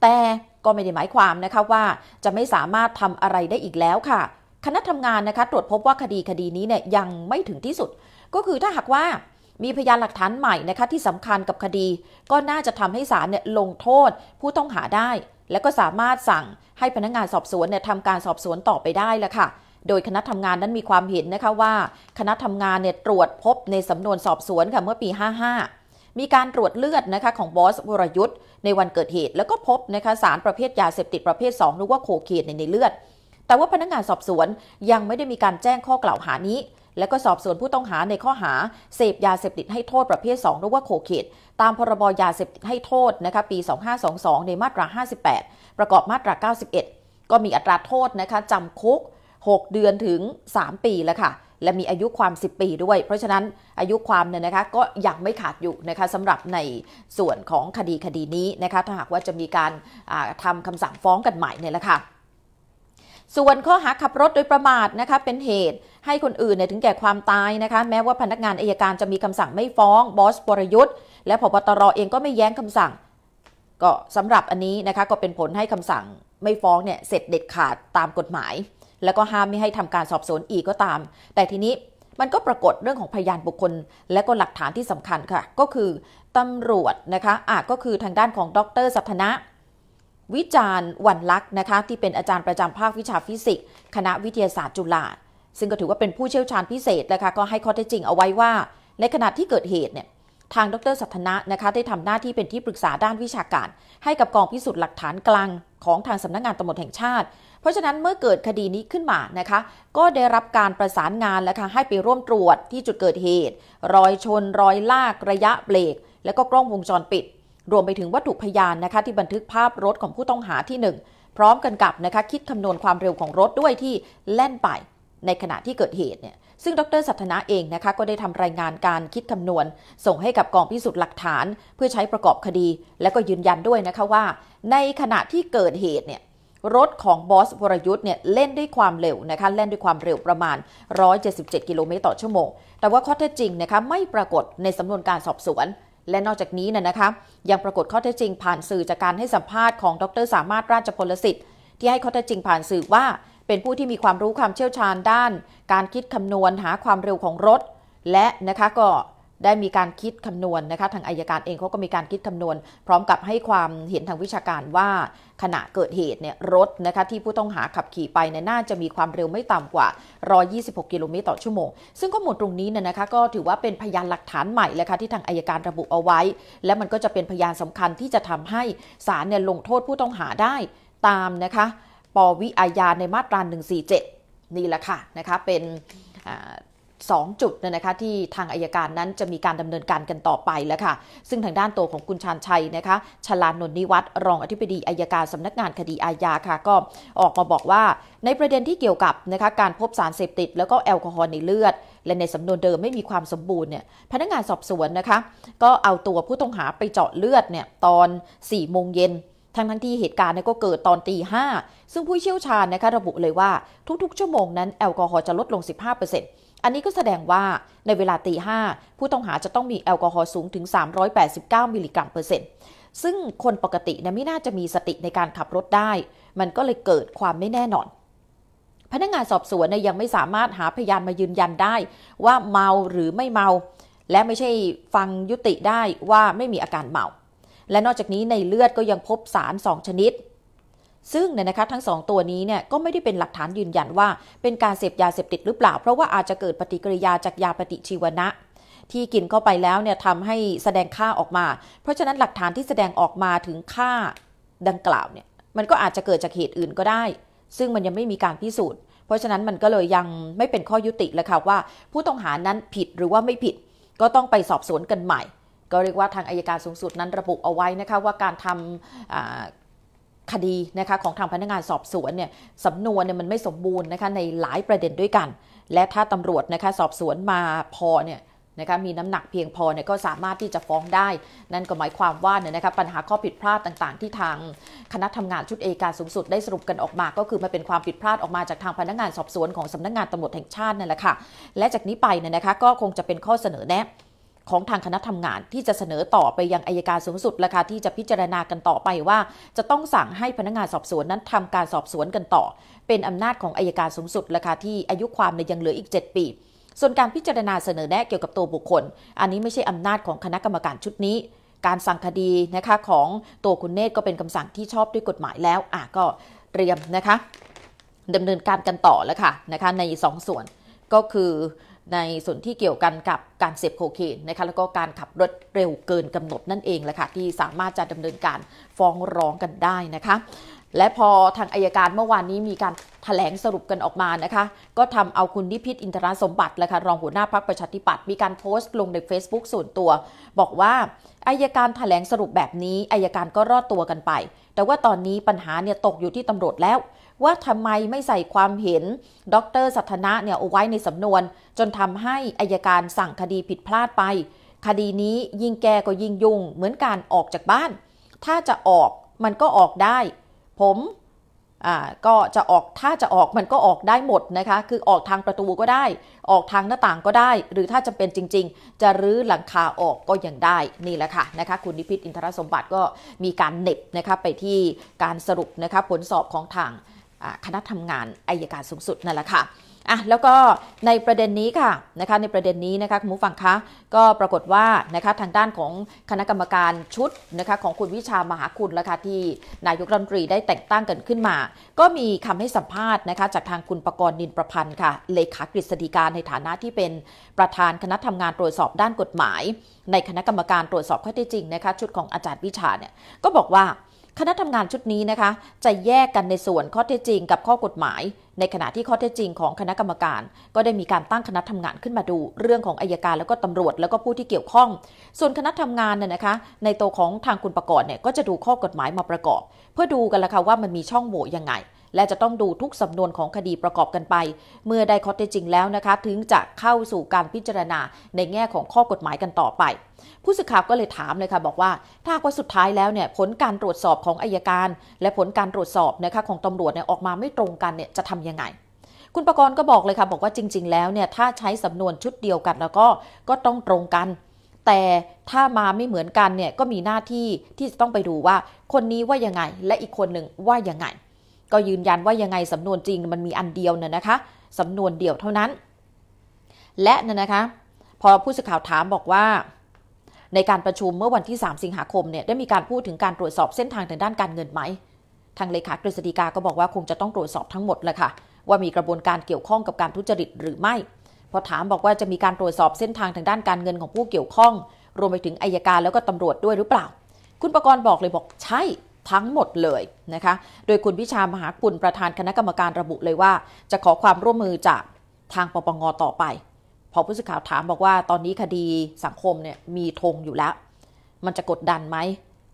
แต่ก็ไม่ได้หมายความนะคะว่าจะไม่สามารถทำอะไรได้อีกแล้วค่ะ คณะทำงานนะคะตรวจพบว่าคดีคดีนี้เนี่ยยังไม่ถึงที่สุด ก็คือถ้าหากว่ามีพยานหลักฐานใหม่นะคะที่สำคัญกับคดี ก็น่าจะทำให้ศาลเนี่ยลงโทษผู้ต้องหาได้ และก็สามารถสั่งให้พนักงงานสอบสวนเนี่ยทำการสอบสวนต่อไปได้ละค่ะโดยคณะทำงานนั้นมีความเห็นนะคะว่า คณะทำงานเนี่ยตรวจพบในสำนวนสอบสวนค่ะเมื่อปี 55 มีการตรวจเลือดนะคะของบอสวรยุทธ์ในวันเกิดเหตุแล้วก็พบนะคะสารประเภทยาเสพติดประเภท2หรือว่าโคเคนในเลือด แต่ว่าพนักงานสอบสวนยังไม่ได้มีการแจ้งข้อกล่าวหานี้ และก็สอบสวนผู้ต้องหาในข้อหาเสพยาเสพติดให้โทษประเภท2หรือว่าโคเคนตามพรบยาเสพติดให้โทษนะคะปี 2522ในมาตรา58 ประกอบมาตรา91 ก็มีอัตราโทษนะคะจำคุก6 เดือนถึง 3 ปีแล้วค่ะและมีอายุความ 10 ปีด้วย เพราะฉะนั้นอายุความเนี่ยนะคะก็ยังไม่ขาดอยู่นะคะสำหรับในส่วนของคดีคดีนี้นะคะถ้า หากว่าจะมีการทำคำสั่งฟ้องกัน ใหม่เนี่ยแหละค่ะ ส่วนข้อหาขับรถโดยประมาทนะคะเป็นเหตุให้คนอื่นเนี่ยถึงแก่ความตายนะคะแม้ว่าพนักงานอายการจะมีคำสั่งไม่ฟ้องบอสปรยุทธ์ และพบตรเองก็ไม่แย้งคำสั่งก็สำหรับอันนี้นะคะก็เป็นผลให้คำสั่งไม่ฟ้องเนี่ยเสร็จเด็ดขาดตามกฎหมายแล้วก็ห้ามไม่ให้ทำการสอบสวนอีกก็ตาม แต่ทีนี้มันก็ปรากฏเรื่องของพยานบุคคล และก็หลักฐานที่สำคัญค่ะ ก็คือ ตำรวจนะคะอาจก็คือทางด้านของดรสัทนะ วิจารณ์วันลักษ์นะคะ ที่เป็นอาจารย์ประจำภาควิชาฟิสิกส์คณะวิทยาศาสตร์จุฬาซึ่งก็ถือว่าเป็นผู้เชี่ยวชาญพิเศษนะคะก็ให้ข้อเท็จจริงเอาไว้ว่า ในขณะที่เกิดเหตุเนี่ยทางดร สัทนะนะคะ ได้ทำหน้าที่เป็นที่ปรึกษาด้านวิชาการ ให้กับกองพิสูจน์หลักฐานกลาง ของทางสำนักงงานตำรวจแห่งชาติราะฉะนั้นเมื่อเกิดคดีนี้ขึ้นมานะคะ ก็ได้รับการประสานงานแล้วค่ะให้ไปร่วมตรวจที่จุดเกิดเหตุ รอยชน รอยลากระยะเบรกแล้วก็กล้องวงจรปิด รวมไปถึงวัตถุพยานนะคะที่บันทึกภาพรถของผู้ต้องหาที่ 1 พร้อมกันกับนะคะคิดคำนวณความเร็วของรถด้วยที่แล่นไปในขณะที่เกิดเหตุเนี่ยซึ่งดร สัทนาเองนะคะก็ได้ทำรายงานการคิดคำนวณ ส่งให้กับกองพิสูจน์หลักฐาน เพื่อใช้ประกอบคดี และก็ยืนยันด้วยนะคะว่า ในขณะที่เกิดเหตุเนี่ยรถของบอสวรยุทธ์เนี่ยเล่นด้วยความเร็วนะคะเล่นด้วยความเร็วประมาณ 177กิโลเมตรต่อชั่วโมง แต่ว่าข้อเท็จจริงนะคะไม่ปรากฏในสำนวนการสอบสวน และนอกจากนี้นะนะคะยังปรากฏข้อเท็จจริงผ่านสื่อจากการให้สัมภาษณ์ของ ดร สามารถราชพลสิทธิ์ ที่ให้ข้อเท็จจริงผ่านสื่อว่า เป็นผู้ที่มีความรู้ความเชี่ยวชาญด้าน การคิดคำนวณหาความเร็วของรถ และนะคะก็ได้มีการคิดคำนวณนนะคะทางอายการเองเขาก็มีการคิดคำนวณ พร้อมกับให้ความเห็นทางวิชาการว่าขณะเกิดเหตุเนี่ยรถนะคะที่ผู้ต้องหาขับขี่ไปเนี่ยน่าจะมีความเร็วไม่ต่ำกว่า 126กิโลเมตรต่อชั่วโมง ซึ่งข้อมูลตรงนี้เนี่ยนะคะก็ถือว่าเป็นพยานหลักฐานใหม่เลยค่ะที่ทางอายการระบุเอาไว้ และมันก็จะเป็นพยานสำคัญที่จะทำให้ศาลเนี่ยลงโทษผู้ต้องหาได้ตามนะคะ ปวิอาญาในมาตรา 147 นี่แหละค่ะนะคะเป็น2 จุดเนี่ยนะคะที่ทางอายการนั้นจะมีการดำเนินการกันต่อไปแล้วค่ะ ซึ่งทางด้านตัวของคุณชานชัยนะคะชลานนนิวัตรรองอธิบดีอายการสำนักงานคดีอาญาค่ะ ก็ออกมาบอกว่าในประเด็นที่เกี่ยวกับนะคะการพบสารเสพติด แล้วก็แอลกอฮอล์ในเลือด และในสำนวนเดิมไม่มีความสมบูรณ์เนี่ย พนักงานสอบสวนนะคะก็เอาตัวผู้ต้องหาไปเจาะเลือดเนี่ยตอน4ี่โมงเย็นทั้งทั้งที่เหตุการณ์ก็เกิดตอนตีห้าซึ่งผู้เชี่ยวชาญนะคะระบุเลยว่าทุกๆ ชั่วโมง นั้นแอลกอฮอล์จะลดลง 15%อันนี้ก็แสดงว่าในเวลาตีห้าผู้ต้องหาจะต้องมีแอลกอฮอล์สูงถึง 389 มิลลิกรัมเปอร์เซ็นต์ ซึ่งคนปกตินี่ไม่น่าจะมีสติในการขับรถได้ มันก็เลยเกิดความไม่แน่นอน พนักงานสอบสวนยยังไม่สามารถหาพยานมายืนยันได้ว่าเมาหรือไม่เมา และไม่ใช่ฟังยุติได้ว่าไม่มีอาการเมา และนอกจากนี้ในเลือดก็ยังพบสารสองชนิดซึ่งเนี่ยนะคะทั้ง 2 ตัวนี้เนี่ยก็ไม่ได้เป็นหลักฐานยืนยันว่า เป็นการเสพยาเสพติดหรือเปล่า เพราะว่าอาจจะเกิดปฏิกิริยาจากยาปฏิชีวนะ ที่กินเข้าไปแล้วเนี่ยทำให้แสดงค่าออกมา เพราะฉะนั้นหลักฐานที่แสดงออกมาถึงค่าดังกล่าวเนี่ยมันก็อาจจะเกิดจากเหตุอื่นก็ได้ ซึ่งมันยังไม่มีการพิสูจน์ เพราะฉะนั้นมันก็เลยยังไม่เป็นข้อยุติเลยค่ะว่า ผู้ต้องหานั้นผิดหรือว่าไม่ผิดก็ต้องไปสอบสวนกันใหม่ ก็เรียกว่าทางอายการสูงสุดนั้นระบุเอาไว้นะคะว่าการทำคดีนะคะของทางพนักงานสอบสวนเนี่ยสำนวนเนี่ยมันไม่สมบูรณ์นะคะในหลายประเด็นด้วยกัน และถ้าตำรวจนะคะสอบสวนมาพอเนี่ยนะคะมีน้ำหนักเพียงพอเนี่ยก็สามารถที่จะฟ้องได้ นั่นก็หมายความว่าเนี่ยนะคะปัญหาข้อผิดพลาดต่างๆ ที่ทางคณะทำงานชุดเอการสูงสุด ได้สรุปกันออกมา ก็คือมาเป็นความผิดพลาดออกมาจากทางพนักงานสอบสวนของสำนักงานตำรวจแห่งชาตินั่นแหละค่ะและจากนี้ไปเนี่ยนะคะก็คงจะเป็นข้อเสนอแนะของทางคณะทำงานที่จะเสนอต่อไปยังอายการสูงสุดราคาที่จะพิจารณากันต่อไปว่า จะต้องสั่งให้พนักงานสอบสวนนั้นทำการสอบสวนกันต่อ เป็นอำนาจของอายการสูงสุดราคาที่อายุความยังเหลืออีก 7 ปี ส่วนการพิจารณาเสนอแนะเกี่ยวกับตัวบุคคลอันนี้ไม่ใช่อำนาจของคณะกรรมการชุดนี้ การสั่งคดีนะคะของตัวคุณเนตก็เป็นคำสั่งที่ชอบด้วยกฎหมายแล้วอ่ะก็เตรียมนะคะดำเนินการกันต่อแล้วค่ะนะคะใน2ส่วนก็คือในส่วนที่เกี่ยวกันกับการเสพโคเคนนะคะแล้วก็การขับรถเร็วเกินกำหนดนั่นเองแหละค่ะที่สามารถจะดำเนินการฟ้องร้องกันได้นะคะ และพอทางอายการเมื่อวานนี้มีการถแถลงสรุปกันออกมานะคะก็ทำเอาคุณนิพิษอินทรสมบัติและค่ะรองหัวหน้าพักประชาธิปัตย์มีการโพสต์ลงใน Facebook ส่วนตัว บอกว่าอายการถแถลงสรุปแบบนี้อายการก็รอดตัวกันไปแต่ว่าตอนนี้ปัญหาเนี่ยตกอยู่ที่ตำรวจแล้ว ว่าทำไมไม่ใส่ความเห็น ดรสัทนะเนี่ยเอาไว้ในสำนวน จนทำให้อายการสั่งคดีผิดพลาดไป คดีนี้ยิงแกก็ยิงยุ่งเหมือนการออกจากบ้าน ถ้าจะออกมันก็ออกได้ ผมก็จะออกถ้าจะออกมันก็ออกได้หมดนะคะ คือออกทางประตูก็ได้ ออกทางหน้าต่างก็ได้ หรือถ้าจาเป็นจริง ๆ จะรื้อหลังคาออกก็ยังได้ นี่แหละค่ะนะคะคุณนิพิษอินทรสมบัติก็มีการเน็บนะคะไปที่การสรุปนะคะผลสอบของทางคณะทำงานอายการสูงสุดนั่นแหละค่ะอ่ะแล้วก็ในประเด็นนี้ค่ะนะคะในประเด็นนี้นะคะคุณผู้ฟังคะ ก็ปรากฏว่านะคะทางด้านของคณะกรรมการชุดนะคะของคุณวิชามหาคุณละคะที่นายกรัฐมนตรีได้แต่งตั้งกันขึ้นมา ก็มีคำให้สัมภาษณ์นะคะจากทางคุณประกรณ์นินประพันธ์ค่ะเลขากฤษฎีการในฐานะที่เป็นประธานคณะทำงานตรวจสอบด้านกฎหมาย ในคณะกรรมการตรวจสอบข้อเท็จจริงนะคะชุดของอาจารย์วิชาเนี่ยก็บอกว่าคณะทำงานชุดนี้นะคะจะแยกกันในส่วนข้อเท็จจริงกับข้อกฎหมายในขณะที่ข้อเท็จจริงของคณะกรรมการ ก็ได้มีการตั้งคณะทำงานขึ้นมาดู เรื่องของอายการแล้วก็ตำรวจแล้วก็ผู้ที่เกี่ยวข้อง ส่วนคณะทำงานเนี่ยนะคะในตัวของทางคุณประกอบเนี่ยก็จะดูข้อกฎหมายมาประกอบ เพื่อดูกันละค่ะว่ามันมีช่องโหว่ยังไงและจะต้องดูทุกสำนวนของคดีประกอบกันไป เมื่อได้ข้อเท็จจริงแล้วนะคะ ถึงจะเข้าสู่การพิจารณาในแง่ของข้อกฎหมายกันต่อไป ผู้สื่อข่าวก็เลยถามเลยค่ะบอกว่า ถ้าว่าสุดท้ายแล้วเนี่ยผลการตรวจสอบของอายการ และผลการตรวจสอบนะคะของตำรวจเนี่ยออกมาไม่ตรงกันเนี่ยจะทํำยังไง คุณประกรณ์ก็บอกเลยค่ะบอกว่าจริง ๆ แล้วเนี่ยถ้าใช้สำนวนชุดเดียวกันแล้วก็ก็ต้องตรงกัน แต่ถ้ามาไม่เหมือนกันเนี่ยก็มีหน้าที่ที่จะต้องไปดูว่า คนนี้ว่ายังไง และอีกคนหนึ่งว่ายังไงก็ยืนยันว่ายังไงสำนวนจริงมันมีอันเดียวเนี่ยนะคะสำนวนเดียวเท่านั้น และเนี่ยนะคะพอผู้สื่อข่าวถามบอกว่าในการประชุมเมื่อวันที่ 3 สิงหาคมเนี่ยได้มีการพูดถึงการตรวจสอบเส้นทางทางด้านการเงินไหม ทางเลขากฤษฎีกาก็บอกว่าคงจะต้องตรวจสอบทั้งหมดแหละค่ะว่ามีกระบวนการเกี่ยวข้องกับการทุจริตหรือไม่ พอถามบอกว่าจะมีการตรวจสอบเส้นทางทางด้านการเงินของผู้เกี่ยวข้อง รวมไปถึงอายการแล้วก็ตำรวจด้วยหรือเปล่า คุณประกรณ์บอกเลยบอกใช่ทั้งหมดเลยนะคะ โดยคุณพิชามหาคุณประธานคณะกรรมการระบุเลยว่า จะขอความร่วมมือจากทางปปงต่อไป พอผู้สื่อข่าวถามบอกว่า ตอนนี้คดีสังคมเนี่ยมีธงอยู่แล้ว มันจะกดดันไหม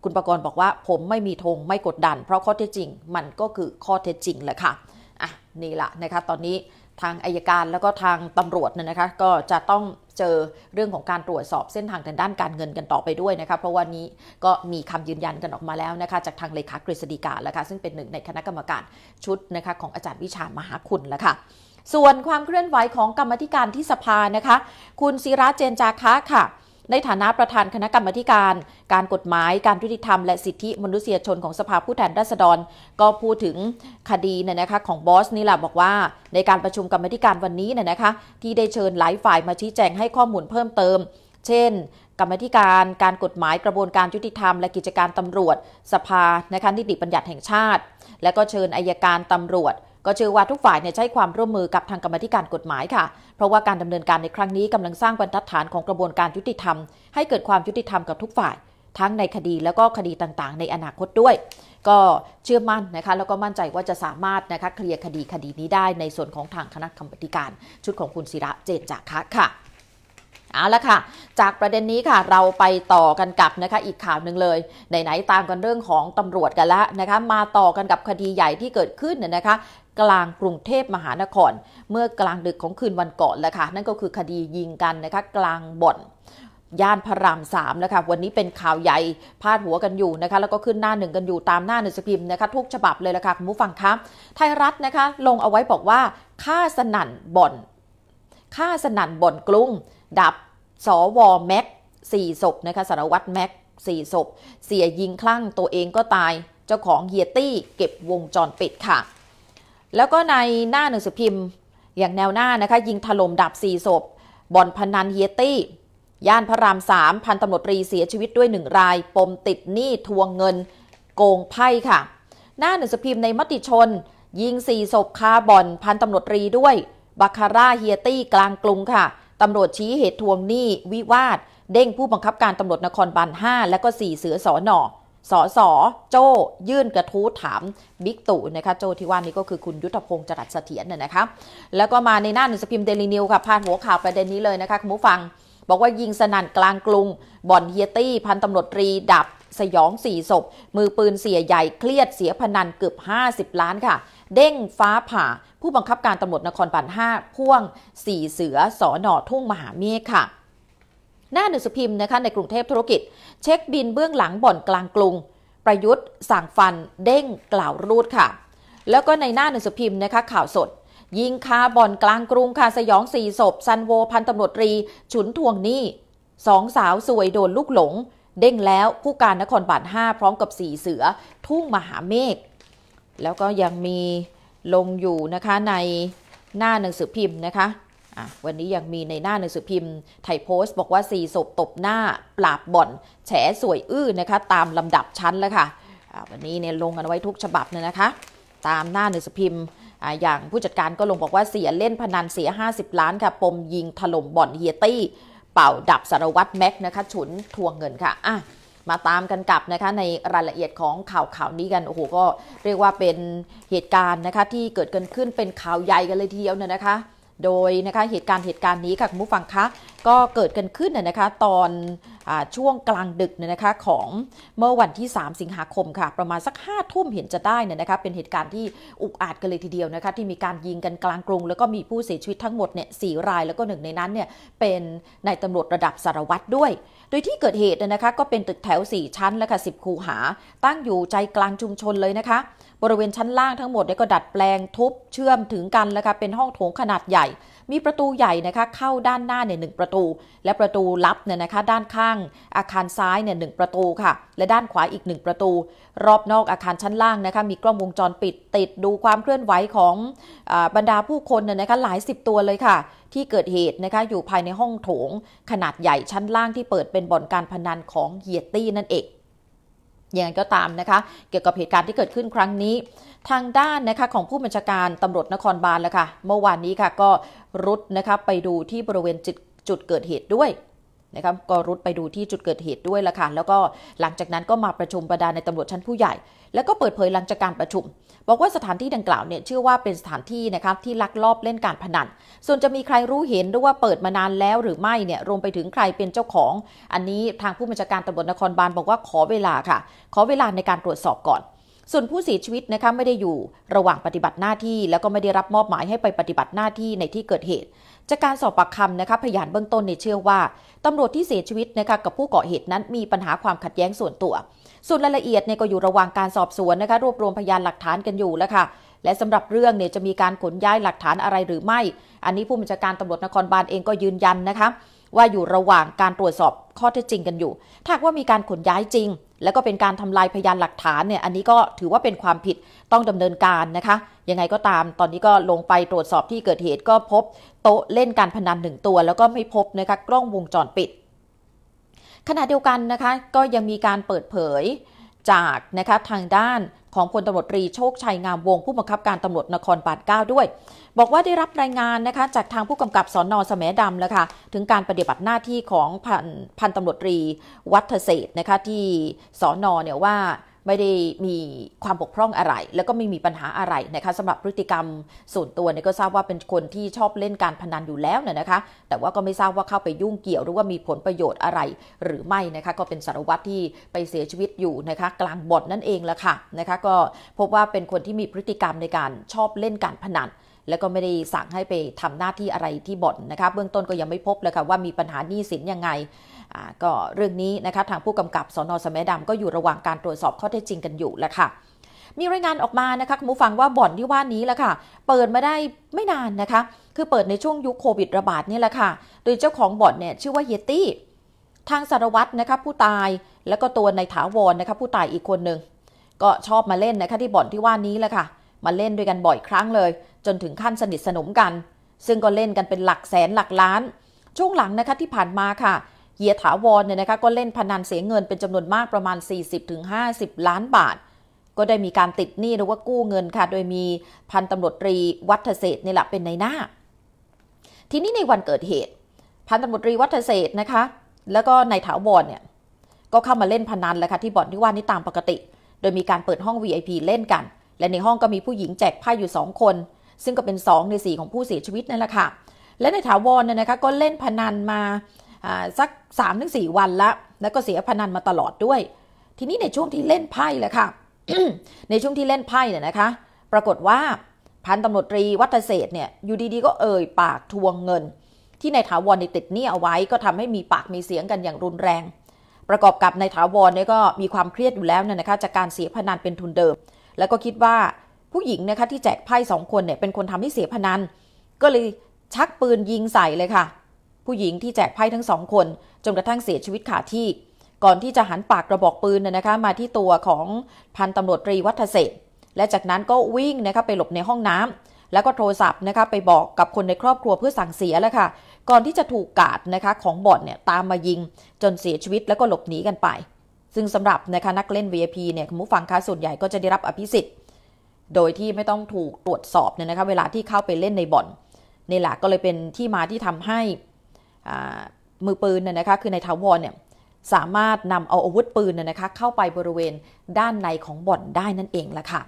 คุณประกรณ์บอกว่าผมไม่มีธงไม่กดดัน เพราะข้อเท็จจริง มันก็คือข้อเท็จจริงแหละค่ะ อ่ะนี่ละนะคะตอนนี้ทางอายการแล้วก็ทางตำรวจเนี่ยนะคะ ก็จะต้องเจอเรื่องของการตรวจสอบเส้นทางทางด้านการเงินกันต่อไปด้วยนะคะ เพราะวันนี้ก็มีคำยืนยันกันออกมาแล้วนะคะ จากทางเลขากฤษฎีกาแล้วค่ะซึ่งเป็นหนึ่งในคณะกรรมการชุดนะคะของอาจารย์วิชามหาคุณแล้วค่ะส่วนความเคลื่อนไหวของกรรมธิการที่สภานะคะ คุณศิระเจนจาคะค่ะในฐานะประธานคณะกรรมการ การกฎหมาย การยุติธรรมและสิทธิมนุษยชนของสภาผู้แทนราษฎร ก็พูดถึงคดีเนี่ยนะคะของบอสนี่แหละบอกว่า ในการประชุมกรรมธิการวันนี้เนี่ยนะคะที่ได้เชิญหลายฝ่ายมาชี้แจงให้ข้อมูลเพิ่มเติม เช่นกรรมธิการการกฎหมายกระบวนการยุติธรรมและกิจการตำรวจ สภานะคะนิติบัญญัติแห่งชาติ และก็เชิญอายการตำรวจก็เชื่อว่าทุกฝ่ายเนี่ยใช้ความร่วมมือกับทางกรรมธิการกฎหมายค่ะ เพราะว่าการดำเนินการในครั้งนี้กำลังสร้างบรรทัดฐานของกระบวนการยุติธรรมให้เกิดความยุติธรรมกับทุกฝ่าย ทั้งในคดีแล้วก็คดีต่างๆ ในอนาคตด้วย ก็เชื่อมั่นนะคะ แล้วก็มั่นใจว่าจะสามารถนะคะเคลียร์คดีคดีนี้ได้ในส่วนของทางคณะกรรมการ ชุดของคุณศิระเจนจากคะค่ะเอาละค่ะ จากประเด็นนี้ค่ะ เราไปต่อกันกับนะคะอีกข่าวหนึ่งเลยไหนๆตามกันเรื่องของตำรวจกันแล้วนะคะมาต่อกันกับคดีใหญ่ที่เกิดขึ้นนะคะกลางกรุงเทพมหานคร เมื่อกลางดึกของคืนวันก่อนแหละค่ะนั่นก็คือคดียิงกันนะคะ กลางบ่อนย่านพระรามสามนะคะวันนี้เป็นข่าวใหญ่ พาดหัวกันอยู่นะคะแล้วก็ขึ้นหน้าหนึ่งกันอยู่ตามหน้าหนึ่งสพิมพ์นะคะ ทุกฉบับเลยละค่ะคุณผู้ฟังคะไทยรัฐนะคะลงเอาไว้บอกว่าฆ่าสนั่นบ่อนฆ่าสนั่นบ่อนกรุงดับสวแม็กสี่ศพนะคะสารวัตรแม็กสี่ศพเสียยิงคลั่งตัวเองก็ตาย เจ้าของเฮียตี้เก็บวงจรปิดค่ะแล้วก็ในหน้าหนังสือพิมพ์อย่างแนวหน้านะคะยิงถล่มดับ4ศพบ่อนพนันเฮียตี้ย่านพระรามสามพันตำรวจตรีเสียชีวิตด้วยหนึ่งราย ปมติดหนี้ทวงเงิน โกงไพ่ค่ะ หน้าหนังสือพิมพ์ในมติชน ยิงสี่ศพคาบ่อนพันตำรวจตรีด้วย บาคาร่าเฮียตี้กลางกรุงค่ะตำรวจชี้เหตุทวงหนี้วิวาท เด้งผู้บังคับการตำรวจนครบาล5และก็4เสือสอนอสสโจยื่นกระทู้ถาม บิ๊กตู่นะคะโจที่ว่านี้ก็คือคุณยุทธพงศ์จรัสเสถียรน่ยนะคะ แล้วก็มาในหน้า หนังสือพิมพ์เดลินิวค่ะพาดหัวข่าวประเด็นนี้เลยนะคะคุณผู้ฟัง บอกว่ายิงสนั่นกลางกรุง บ่อนเฮียตี้ พันตำรวจตรีดับสยองสี่ศพมือปืนเสียใหญ่ เครียดเสียพนันเกือบ50 ล้านค่ะ เด้งฟ้าผ่าผู้บังคับการตำรวจนครบาล5พ่วง4เสือสอนอทุ่งมหาเมฆค่ะหน้าหนังสือพิมพ์นะคะในกรุงเทพธุรกิจเช็คบินเบื้องหลังบ่อนกลางกรุงประยุทธ์ สั่งฟัน เด้งกล่าวรูดค่ะ แล้วก็ในหน้าหนังสือพิมพ์นะคะ ข่าวสด ยิงคาบ่อนกลางกรุงค่ะสยองสี่ศพซันโวพันตำรวจตรี ฉุนทวงหนี้สองสาวสวยโดนลูกหลง เด้งแล้ว ผู้การนครบาลาพร้อมกับสี่เสือ ทุ่งมหาเมฆแล้วก็ยังมีลงอยู่นะคะในหน้าหนังสือพิมพ์นะคะวันนี้ยังมีในหน้าหนังสือพิมพ์ไทยโพสต์บอกว่าสี่ศพตบหน้าปราบบ่อน แฉสวยอื้อนะคะ ตามลำดับชั้นแล้วค่ะวันนี้เนี่ยลงกันไว้ทุกฉบับเลยนะคะ ตามหน้าหนังสือพิมพ์อย่างผู้จัดการก็ลงบอกว่าเสียเล่นพนันเสีย 50 ล้านค่ะ ปมยิงถล่มบ่อนเฮียตี้ เป่าดับสารวัตรแม็กนะคะ ฉุนทวงเงินค่ะอ่ะ มาตามกันกับนะคะในรายละเอียดของข่าวข่าวนี้กันโอ้โหก็เรียกว่าเป็นเหตุการณ์นะคะที่เกิดกันขึ้นเป็นข่าวใหญ่กันเลยทีเดียวเนี่ยนะคะโดยนะคะเหตุการณ์เหตุการณ์นี้ค่ะคุณผู้ฟังคะก็เกิดกันขึ้นน่ยนะคะตอนอช่วงกลางดึกเนี่ยนะคะของเมื่อวันที่ 3 สิงหาคมค่ะประมาณสัก5้าทุ่มเห็นจะได้เนี่ยนะคะเป็นเหตุการณ์ที่อุกอาจกันเลยทีเดียวนะคะที่มีการยิงกันกลางกรุงแล้วก็มีผู้เสียชีวิตทั้งหมดเนี่ยสรายแล้วก็หนึ่งในนั้นเนี่ยเป็นนายตำรวจระดับสารวัตรด้วยโดยที่เกิดเหตุนะคะก็เป็นตึกแถว 4 ชั้นและค่ะ10 คูหา ตั้งอยู่ใจกลางชุมชนเลยนะคะ บริเวณชั้นล่างทั้งหมดก็ดัดแปลงทุบเชื่อมถึงกันแล้วค่ะเป็นห้องโถงขนาดใหญ่มีประตูใหญ่นะคะ เข้าด้านหน้าเนี่ยหประตู และประตูลับเนี่ยนะคะด้านข้าง อาคารซ้ายเนี่ยหประตูค่ะ และด้านขวาอีก1ประตู รอบนอกอาคารชั้นล่างนะคะ มีกล้องวงจรปิดติดดูความเคลื่อนไหวของอบรรดาผู้คนเนี่ยนะคะหลาย 10 ตัวเลยค่ะ ที่เกิดเหตุนะคะอยู่ภายในห้องโถงขนาดใหญ่ชั้นล่างที่เปิดเป็นบ่อนการพนันของเฮียตี้นั่นเองอย่างไนก็ตามนะคะ เกี่ยวกับเหตุการณ์ที่เกิดขึ้นครั้งนี้ ทางด้านนะคะของผู้บัญชาการตำรวจนครบาลแล้วค่ะ เมื่อวานนี้ค่ะก็รุดนะคะไปดูที่บริเวณจุดจุดเกิดเหตุด้วยนะครับก็รุดไปดูที่จุดเกิดเหตุด้วยละค่ะแล้วก็หลังจากนั้นก็มาประชุมประดานในตำรวจชั้นผู้ใหญ่ แล้วก็เปิดเผยหลังจากการประชุมบอกว่าสถานที่ดังกล่าวเนี่ยเชื่อว่าเป็นสถานที่นะครับที่ลักลอบเล่นการพนันส่วนจะมีใครรู้เห็นหรือว่าเปิดมานานแล้วหรือไม่เนี่ยรวมไปถึงใครเป็นเจ้าของ อันนี้ทางผู้บัญชาการตำรวจนครบาลบอกว่าขอเวลาค่ะขอเวลาในการตรวจสอบก่อนส่วนผู้เสียชีวิต นะคะไม่ได้อยู่ระหว่างปฏิบัติหน้าที่ แล้วก็ไม่ได้รับมอบหมายให้ไปปฏิบัติหน้าที่ในที่เกิดเหตุ จากการสอบปากคำนะคะพยานเบื้องต้นในเชื่อว่าตำรวจที่เสียชีวิตนะคะกับผู้ก่อเหตุนั้นมีปัญหาความขัดแย้งส่วนตัว ส่วนรายละเอียดเนี่ยก็อยู่ระหว่างการสอบสวนนะคะรวบรวมพยานหลักฐานกันอยู่ แล้วค่ะและสำหรับเรื่องเนี่ยจะมีการขนย้ายหลักฐานอะไรหรือไม่ อันนี้ผู้บัญชาการตำรวจนครบาลเองก็ยืนยันนะคะว่าอยู่ระหว่างการตรวจสอบข้อเท็จจริงกันอยู่ถ้าว่ามีการขนย้ายจริงแล้วก็เป็นการทำลายพยานหลักฐานเนี่ยอันนี้ก็ถือว่าเป็นความผิดต้องดำเนินการนะคะ ยังไงก็ตามตอนนี้ก็ลงไปตรวจสอบที่เกิดเหตุก็พบ โต๊ะเล่นการพนันหนึ่งตัว แล้วก็ไม่พบนะคะกล้องวงจรปิด ขณะเดียวกันนะคะ ก็ยังมีการเปิดเผยจากนะคะทางด้านของพลตำรวจตรีโชคชัยงามวงผู้บังคับการตำรวจนครบาล9ด้วย บอกว่าได้รับรายงานนะคะจากทางผู้กำกับสอนอสมดำแล้วค่ะถึงการปฏิบัติหน้าที่ของพันพนตำรวจตรีวัฒเศษนะคะที่สอนอเนี่ยว่าไม่ได้มีความบกพร่องอะไร แล้วก็ไม่มีปัญหาอะไรนะคะสำหรับพฤติกรรมส่วนตัวเนี่ยก็ทราบว่าเป็นคนที่ชอบเล่นการพนันอยู่แล้วน่ยนะคะแต่ว่าก็ไม่ทราบว่าเข้าไปยุ่งเกี่ยว หรือว่ามีผลประโยชน์อะไรหรือไม่นะคะก็เป็นสารวัตรที่ไปเสียชีวิตอยู่นะคะกลางบ่อนนั่นเองละค่ะนะคะก็พบว่าเป็นคนที่มีพฤติกรรมในการชอบเล่นการพนันแล้วก็ไม่ได้สั่งให้ไปทำหน้าที่อะไรที่บ่อนนะคะเบื้องต้นก็ยังไม่พบเลยค่ะว่ามีปัญหาหนี้สินยังไงก็เรื่องนี้นะคะทางผู้กำกับสนสมัยดำก็อยู่ระหว่างการตรวจสอบข้อเท็จจริงกันอยู่แหละค่ะ มีรายงานออกมานะคะคุณผู้ฟังว่าบ่อนที่ว่านี้แหละค่ะ เปิดมาได้ไม่นานนะคะคือเปิดในช่วงยุคโควิดระบาดนี่แหละค่ะ โดยเจ้าของบ่อนเนี่ยชื่อว่าเฮตี้ ทางสารวัตรนะคะผู้ตายแล้วก็ตัวในถาวรนนะคะผู้ตายอีกคนหนึ่ง ก็ชอบมาเล่นนะคะที่บ่อนที่ว่านี้แหละค่ะ มาเล่นด้วยกันบ่อยครั้งเลย จนถึงขั้นสนิทสนมกัน ซึ่งก็เล่นกันเป็นหลักแสนหลักล้านช่วงหลังนะคะที่ผ่านมาค่ะฮียถาวรเนี่ยนะคะก็เล่นพนันเสียเงินเป็นจำนวนมากประมาณ 40-50 ล้านบาท ก็ได้มีการติดหนี้หรือว่ากู้เงินค่ะ โดยมีพันตำรวจตรีวัฒเศษนี่แหละเป็นในหน้า ทีนี้ในวันเกิดเหตุ พันตำรวจตรีวัฒเศษนะคะ แล้วก็นายถาวรเนี่ยก็เข้ามาเล่นพนันแล้วค่ะที่บ่อนที่ว่านี้ตามปกติ โดยมีการเปิดห้อง VIP เล่นกัน และในห้องก็มีผู้หญิงแจกไพ่อยู่ 2 คน ซึ่งก็เป็น 2 ใน4ของผู้เสียชีวิตนั่นแหละค่ะ และในถาวรเนี่ยนะคะก็เล่นพนันมาสัก 3-4 วันละ แล้วก็เสียพนันมาตลอดด้วย ทีนี้ในช่วงที่เล่นไพ่แหละค่ะ ในช่วงที่เล่นไพ่เนี่ยนะคะ ปรากฏว่าพันตำรวจตรีวัฒเศษเนี่ย อยู่ดีๆก็เอ่ยปากทวงเงิน ที่นายถาวรนติดหนี้เอาไว้ ก็ทำให้มีปากมีเสียงกันอย่างรุนแรง ประกอบกับนายถาวรเนี่ยก็มีความเครียดอยู่แล้วเนี่ยนะคะ จากการเสียพนันเป็นทุนเดิม แล้วก็คิดว่าผู้หญิงนะคะที่แจกไพ่สองคนเนี่ย เป็นคนทำให้เสียพนัน ก็เลยชักปืนยิงใส่เลยค่ะผู้หญิงที่แจกไพ่ทั้งสองคนจนกระทั่งเสียชีวิตขาที่ ก่อนที่จะหันปากกระบอกปืนนะคะมาที่ตัวของพันตำรวจตรีวัฒเศษและจากนั้นก็วิ่งนะคะไปหลบในห้องน้ำแล้วก็โทรศัพท์นะคะไปบอกกับคนในครอบครัวเพื่อสั่งเสียแล้วค่ะก่อนที่จะถูกกาดนะคะของบ่อนเนี่ยตามมายิงจนเสียชีวิตแล้วก็หลบหนีกันไป ซึ่งสำหรับนะคะนักเล่น VIP เนี่ยคุณผู้ฟังคะส่วนใหญ่ก็จะได้รับอภิสิทธิ์โดยที่ไม่ต้องถูกตรวจสอบเนี่ยนะคะเวลาที่เข้าไปเล่นในบ่อนนี่แหละก็เลยเป็นที่มาที่ทำให้มือปืนเนี่ยนะคะคือในทาวรเนี่ยสามารถนำเอาอาวุธปืนเนี่ยนะคะเข้าไปบริเวณด้านในของบ่อนได้นั่นเองละค่ะ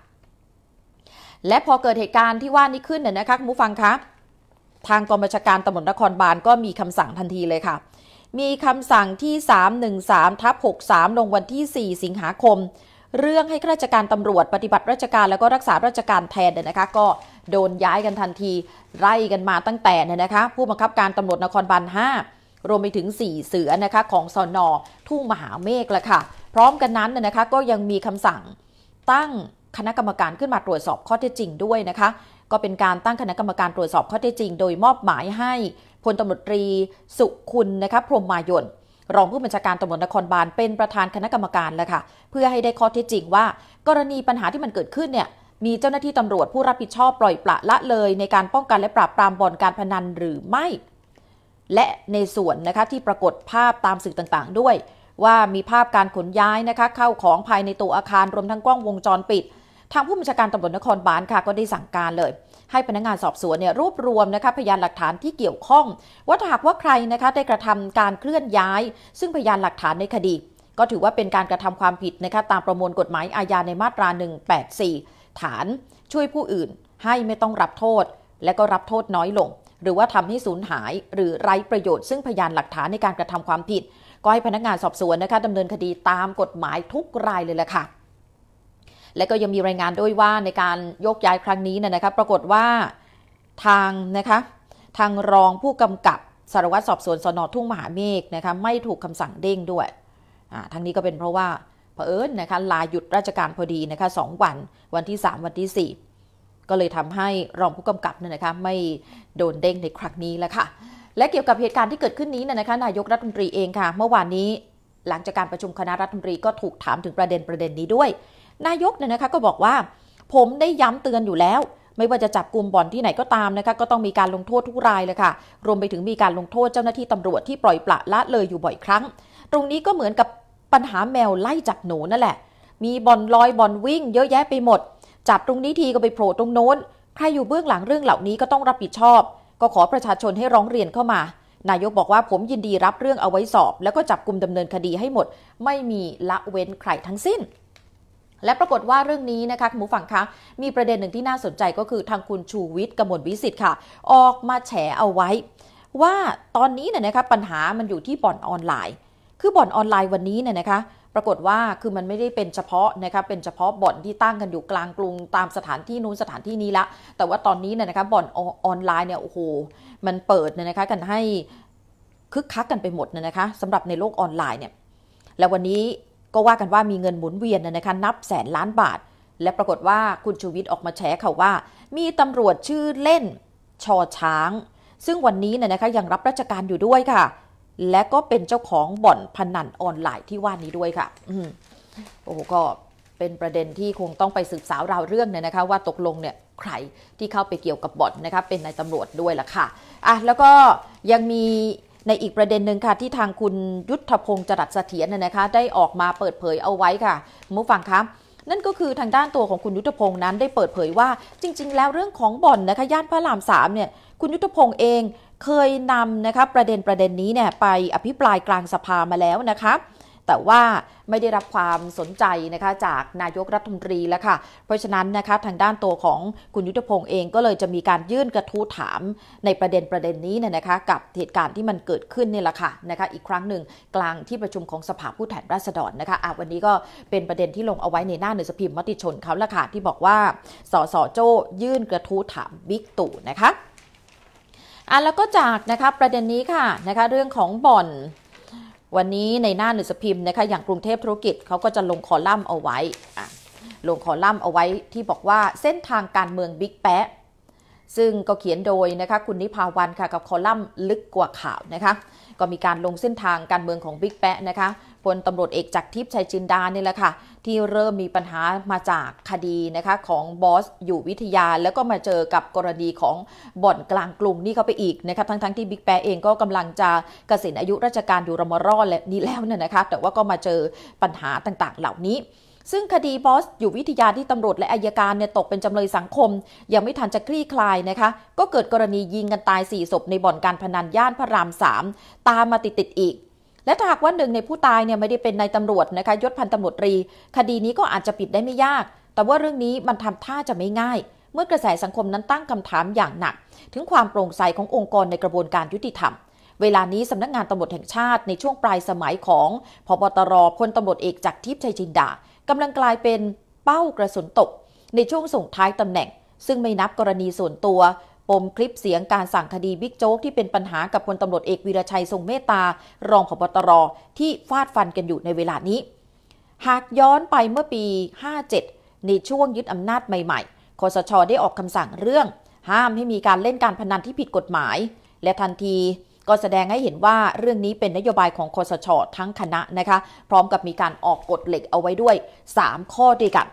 และพอเกิดเหตุการณ์ที่ว่านี้ขึ้นเนี่ยนะคะคุณผู้ฟังคะทางกองบัญชาการตำรวจนครบาลก็มีคำสั่งทันทีเลยค่ะ มีคำสั่งที่ 313ทับ63 ลงวันที่ 4 สิงหาคมเรื่องให้ข้าราชการตำรวจปฏิบัติราชการแล้วก็รักษาราชการแทนเนี่ยนะคะก็โดนย้ายกันทันที ไล่กันมาตั้งแต่เนี่ยนะคะผู้บังคับการตำรวจนครบาล5รวมไปถึง 4 เสือนะคะของสอนอทุ่งมหาเมฆละค่ะพร้อมกันนั้นเนี่ยนะคะก็ยังมีคำสั่งตั้งคณะกรรมการขึ้นมาตรวจสอบข้อเท็จจริงด้วยนะคะก็เป็นการตั้งคณะกรรมการตรวจสอบข้อเท็จจริงโดย มอบหมายให้พลตำรวจตรีสุขุณนะคะพรมมายนรองผู้บัญชาการตำรวจนครบาลเป็นประธานคณะกรรมการเลยค่ะเพื่อให้ได้ข้อเท็จจริงว่ากรณีปัญหาที่มันเกิดขึ้นเนี่ยมีเจ้าหน้าที่ตำรวจผู้รับผิดชอบปล่อยปละละเลยในการป้องกันและปราบปรามบ่อนการพนันหรือไม่ และในส่วนนะคะที่ปรากฏภาพตามสื่อต่างๆด้วย ว่ามีภาพการขนย้ายนะคะเข้าของภายในตัวอาคารรวมทั้งกล้องวงจรปิด ทางผู้บัญชาการตำรวจนครบาลค่ะก็ได้สั่งการเลยให้พนักงานสอบสวนเนี่ยรวบรวมนะคะพยานหลักฐานที่เกี่ยวข้องว่าหากว่าใครนะคะได้กระทำการเคลื่อนย้าย ซึ่งพยานหลักฐานในคดี ก็ถือว่าเป็นการกระทำความผิดนะคะตามประมวลกฎหมายอาญาในมาตรา 184 ฐานช่วยผู้อื่นให้ไม่ต้องรับโทษ และก็รับโทษน้อยลง หรือว่าทำให้สูญหาย หรือไร้ประโยชน์ ซึ่งพยานหลักฐานในการกระทำความผิดก็ให้พนักงานสอบสวนนะคะดำเนินคดีตามกฎหมายทุกรายเลยแหละค่ะและก็ยังมีรายงานด้วยว่าในการยกย้ายครั้งนี้นะครับ ปรากฏว่าทางนะคะทางรองผู้กำกับสารวัตรสอบสวนสนทุ่งมหาเมฆนะคะไม่ถูกคำสั่งเด้งด้วย ทั้งนี้ก็เป็นเพราะว่าเผอิญนะคะลาหยุดราชการพอดีนะคะสวันวันที่ 3 วันที่ 4 ก็เลยทำให้รองผู้กำกับเนี่ยนะคะไม่โดนเด้งในครั้งนี้แล้วค่ะ และเกี่ยวกับเหตุการณ์ที่เกิดขึ้นนี้นะคะนายกรัฐมนตรีเองค่ะเมื่อวานนี้หลังจากการประชุมคณะรัฐมนตรีก็ถูกถามถึงประเด็นประเด็นนี้ด้วยนายกเนี่ยนะคะก็บอกว่า ผมได้ย้ำเตือนอยู่แล้ว ไม่ว่าจะจับกลุ่มบ่อนที่ไหนก็ตามนะคะก็ต้องมีการลงโทษทุกรายเลยค่ะรวมไปถึงมีการลงโทษเจ้าหน้าที่ตำรวจ ที่ปล่อยปละละเลยอยู่บ่อยครั้ง ตรงนี้ก็เหมือนกับปัญหาแมวไล่จับหนูนั่นแหละ มีบ่อนลอยบ่อนวิ่งเยอะแยะไปหมด จับตรงนี้ทีก็ไปโผล่ตรงโน้น ใครอยู่เบื้องหลังเรื่องเหล่านี้ก็ต้องรับผิดชอบ ก็ขอประชาชนให้ร้องเรียนเข้ามา นายกบอกว่าผมยินดีรับเรื่องเอาไว้สอบ แล้วก็จับกลุ่มดำเนินคดีให้หมด ไม่มีละเว้นใครทั้งสิ้นและปรากฏว่าเรื่องนี้นะคะคุณผู้ฟังคะ มีประเด็นหนึ่งที่น่าสนใจก็คือทางคุณชูวิทย์กมลวิสิต์ค่ะ ออกมาแฉเอาไว้ ว่าตอนนี้เนี่ยนะคะปัญหามันอยู่ที่บ่อนออนไลน์ คือบ่อนออนไลน์วันนี้เนี่ยนะคะปรากฏว่าคือมันไม่ได้เป็นเฉพาะนะคะเป็นเฉพาะบ่อนที่ตั้งกันอยู่กลางกรุงตามสถานที่นู้นสถานที่นี้ละแต่ว่าตอนนี้เนี่ยนะคะบ่อนออนไลน์เนี่ยโอ้โหมันเปิดเนี่ยนะคะกันให้คึกคักกันไปหมดเนี่ยนะคะสำหรับในโลกออนไลน์เนี่ยและวันนี้ก็ว่ากันว่ามีเงินหมุนเวียนนะคะนับแสนล้านบาท และปรากฏว่าคุณชูวิทย์ออกมาแฉเขาว่า มีตำรวจชื่อเล่นชอช้าง ซึ่งวันนี้เนี่ยนะคะ ยังรับราชการอยู่ด้วยค่ะ และก็เป็นเจ้าของบ่อนพนันออนไลน์ที่ว่านี้ด้วยค่ะอ้โอ้ก็เป็นประเด็นที่คงต้องไปสืบสาวราวเรื่องเนี่ยนะคะ ว่าตกลงเนี่ยใครที่เข้าไปเกี่ยวกับบ่อนนะคะเป็นนายตำรวจด้วยล่ะค่ะอ่ะแล้วก็ยังมีในอีกประเด็นหนึ่งค่ะที่ทางคุณยุทธพงศ์จรัสเสถียรนนะคะ ได้ออกมาเปิดเผยเอาไว้ค่ะมู้ฟังครับ นั่นก็คือทางด้านตัวของคุณยุทธพงศ์นั้นได้เปิดเผยว่าจริงๆแล้วเรื่องของบ่อนนะคะย่านพระรามสามเนี่ย คุณยุทธพงศ์เองเคยนำนะคะประเด็นประเด็นนี้เนี่ยไปอภิปรายกลางสภามาแล้วนะคะแต่ว่าไม่ได้รับความสนใจนะคะจากนายกรัฐมนตรีแล้วค่ะเพราะฉะนั้นนะคะทางด้านตัวของคุณยุทธพงศ์เอง ก็เลยจะมีการยื่นกระทู้ถามในประเด็นประเด็นนี้เนี่ยนะคะกับเหตุการณ์ที่มันเกิดขึ้นนี่แหละค่ะนะคะอีกครั้งหนึ่ง กลางที่ประชุมของสภาผู้แทนราษฎรนะคะอ่ะวันนี้ก็เป็นประเด็นที่ลงเอาไว้ในหน้าหนังสือพิมพ์มติชนเขาละค่ะที่บอกว่าสสโจยื่นกระทู้ถามบิ๊กตู่นะคะอ่ะแล้วก็จากนะคะประเด็นนี้ค่ะนะคะเรื่องของบ่อนวันนี้ในหน้าหนังสือพิมพ์นะคะ อย่างกรุงเทพธุรกิจเขาก็จะลงคอลัมน์เอาไว้ ลงคอลัมน์เอาไว้ที่บอกว่าเส้นทางการเมืองบิ๊กแปะซึ่งก็เขียนโดยนะคะคุณนิพาวันค่ะกับคอลัมน์ลึกกว่าข่าวนะคะ ก็มีการลงเส้นทางการเมืองของบิ๊กแปะนะคะพลตำรวจเอกจากทิพย์ชัยจินดานี่แหละค่ะที่เริ่มมีปัญหามาจากคดีนะคะของบอสอยู่วิทยาแล้วก็มาเจอกับกรณีของบ่อนกลางกรุงนี่เข้าไปอีกนะครับทั้งๆทที่บิ๊กแปเองก็กำลังจะกะเกษียณอายุราชการอยู่รมรอดลนี่แล้วเนี่ยนะคะแต่ว่าก็มาเจอปัญหาต่างๆ เหล่านี้ซึ่งคดีบอสอยู่วิทยาที่ตำรวจและอายการเนี่ยตกเป็นจำเลยสังคมยังไม่ทันจะคลี่คลายนะคะก็เกิดกรณียิงกันตาย4ศพในบ่อนการพนันย่านพระราม 3 ตามมาติดติดอีกและถ้าหากว่าหนึ่งในผู้ตายเนี่ยไม่ได้เป็นนายตำรวจนะคะยศพันตำรวจตรี คดีนี้ก็อาจจะปิดได้ไม่ยาก แต่ว่าเรื่องนี้มันทำท่าจะไม่ง่าย เมื่อกระแสสังคมนั้นตั้งคำถามอย่างหนัก ถึงความโปร่งใสขององค์กรในกระบวนการยุติธรรม เวลานี้สำนักงานตำรวจแห่งชาติในช่วงปลายสมัยของพบตรพลตำรวจเอกจากทิพย์ชัยจินดากำลังกลายเป็นเป้ากระสุนตก ในช่วงส่งท้ายตำแหน่ง ซึ่งไม่นับกรณีส่วนตัวปมคลิปเสียงการสั่งคดีบิ๊กโจ๊กที่เป็นปัญหากับพลตำรวจเอกวีรชัยทรงเมตตารองผบตร ที่ฟาดฟันกันอยู่ในเวลานี้ หากย้อนไปเมื่อปี 57 ในช่วงยึดอำนาจใหม่ๆคอสชอได้ออกคำสั่งเรื่อง ห้ามให้มีการเล่นการพนันที่ผิดกฎหมาย และทันทีก็แสดงให้เห็นว่าเรื่องนี้เป็นนโยบายของคอสชทั้งคณะนะคะพร้อมกับมีการออกกฎเหล็กเอาไว้ด้วย 3 ข้อด้วยกัน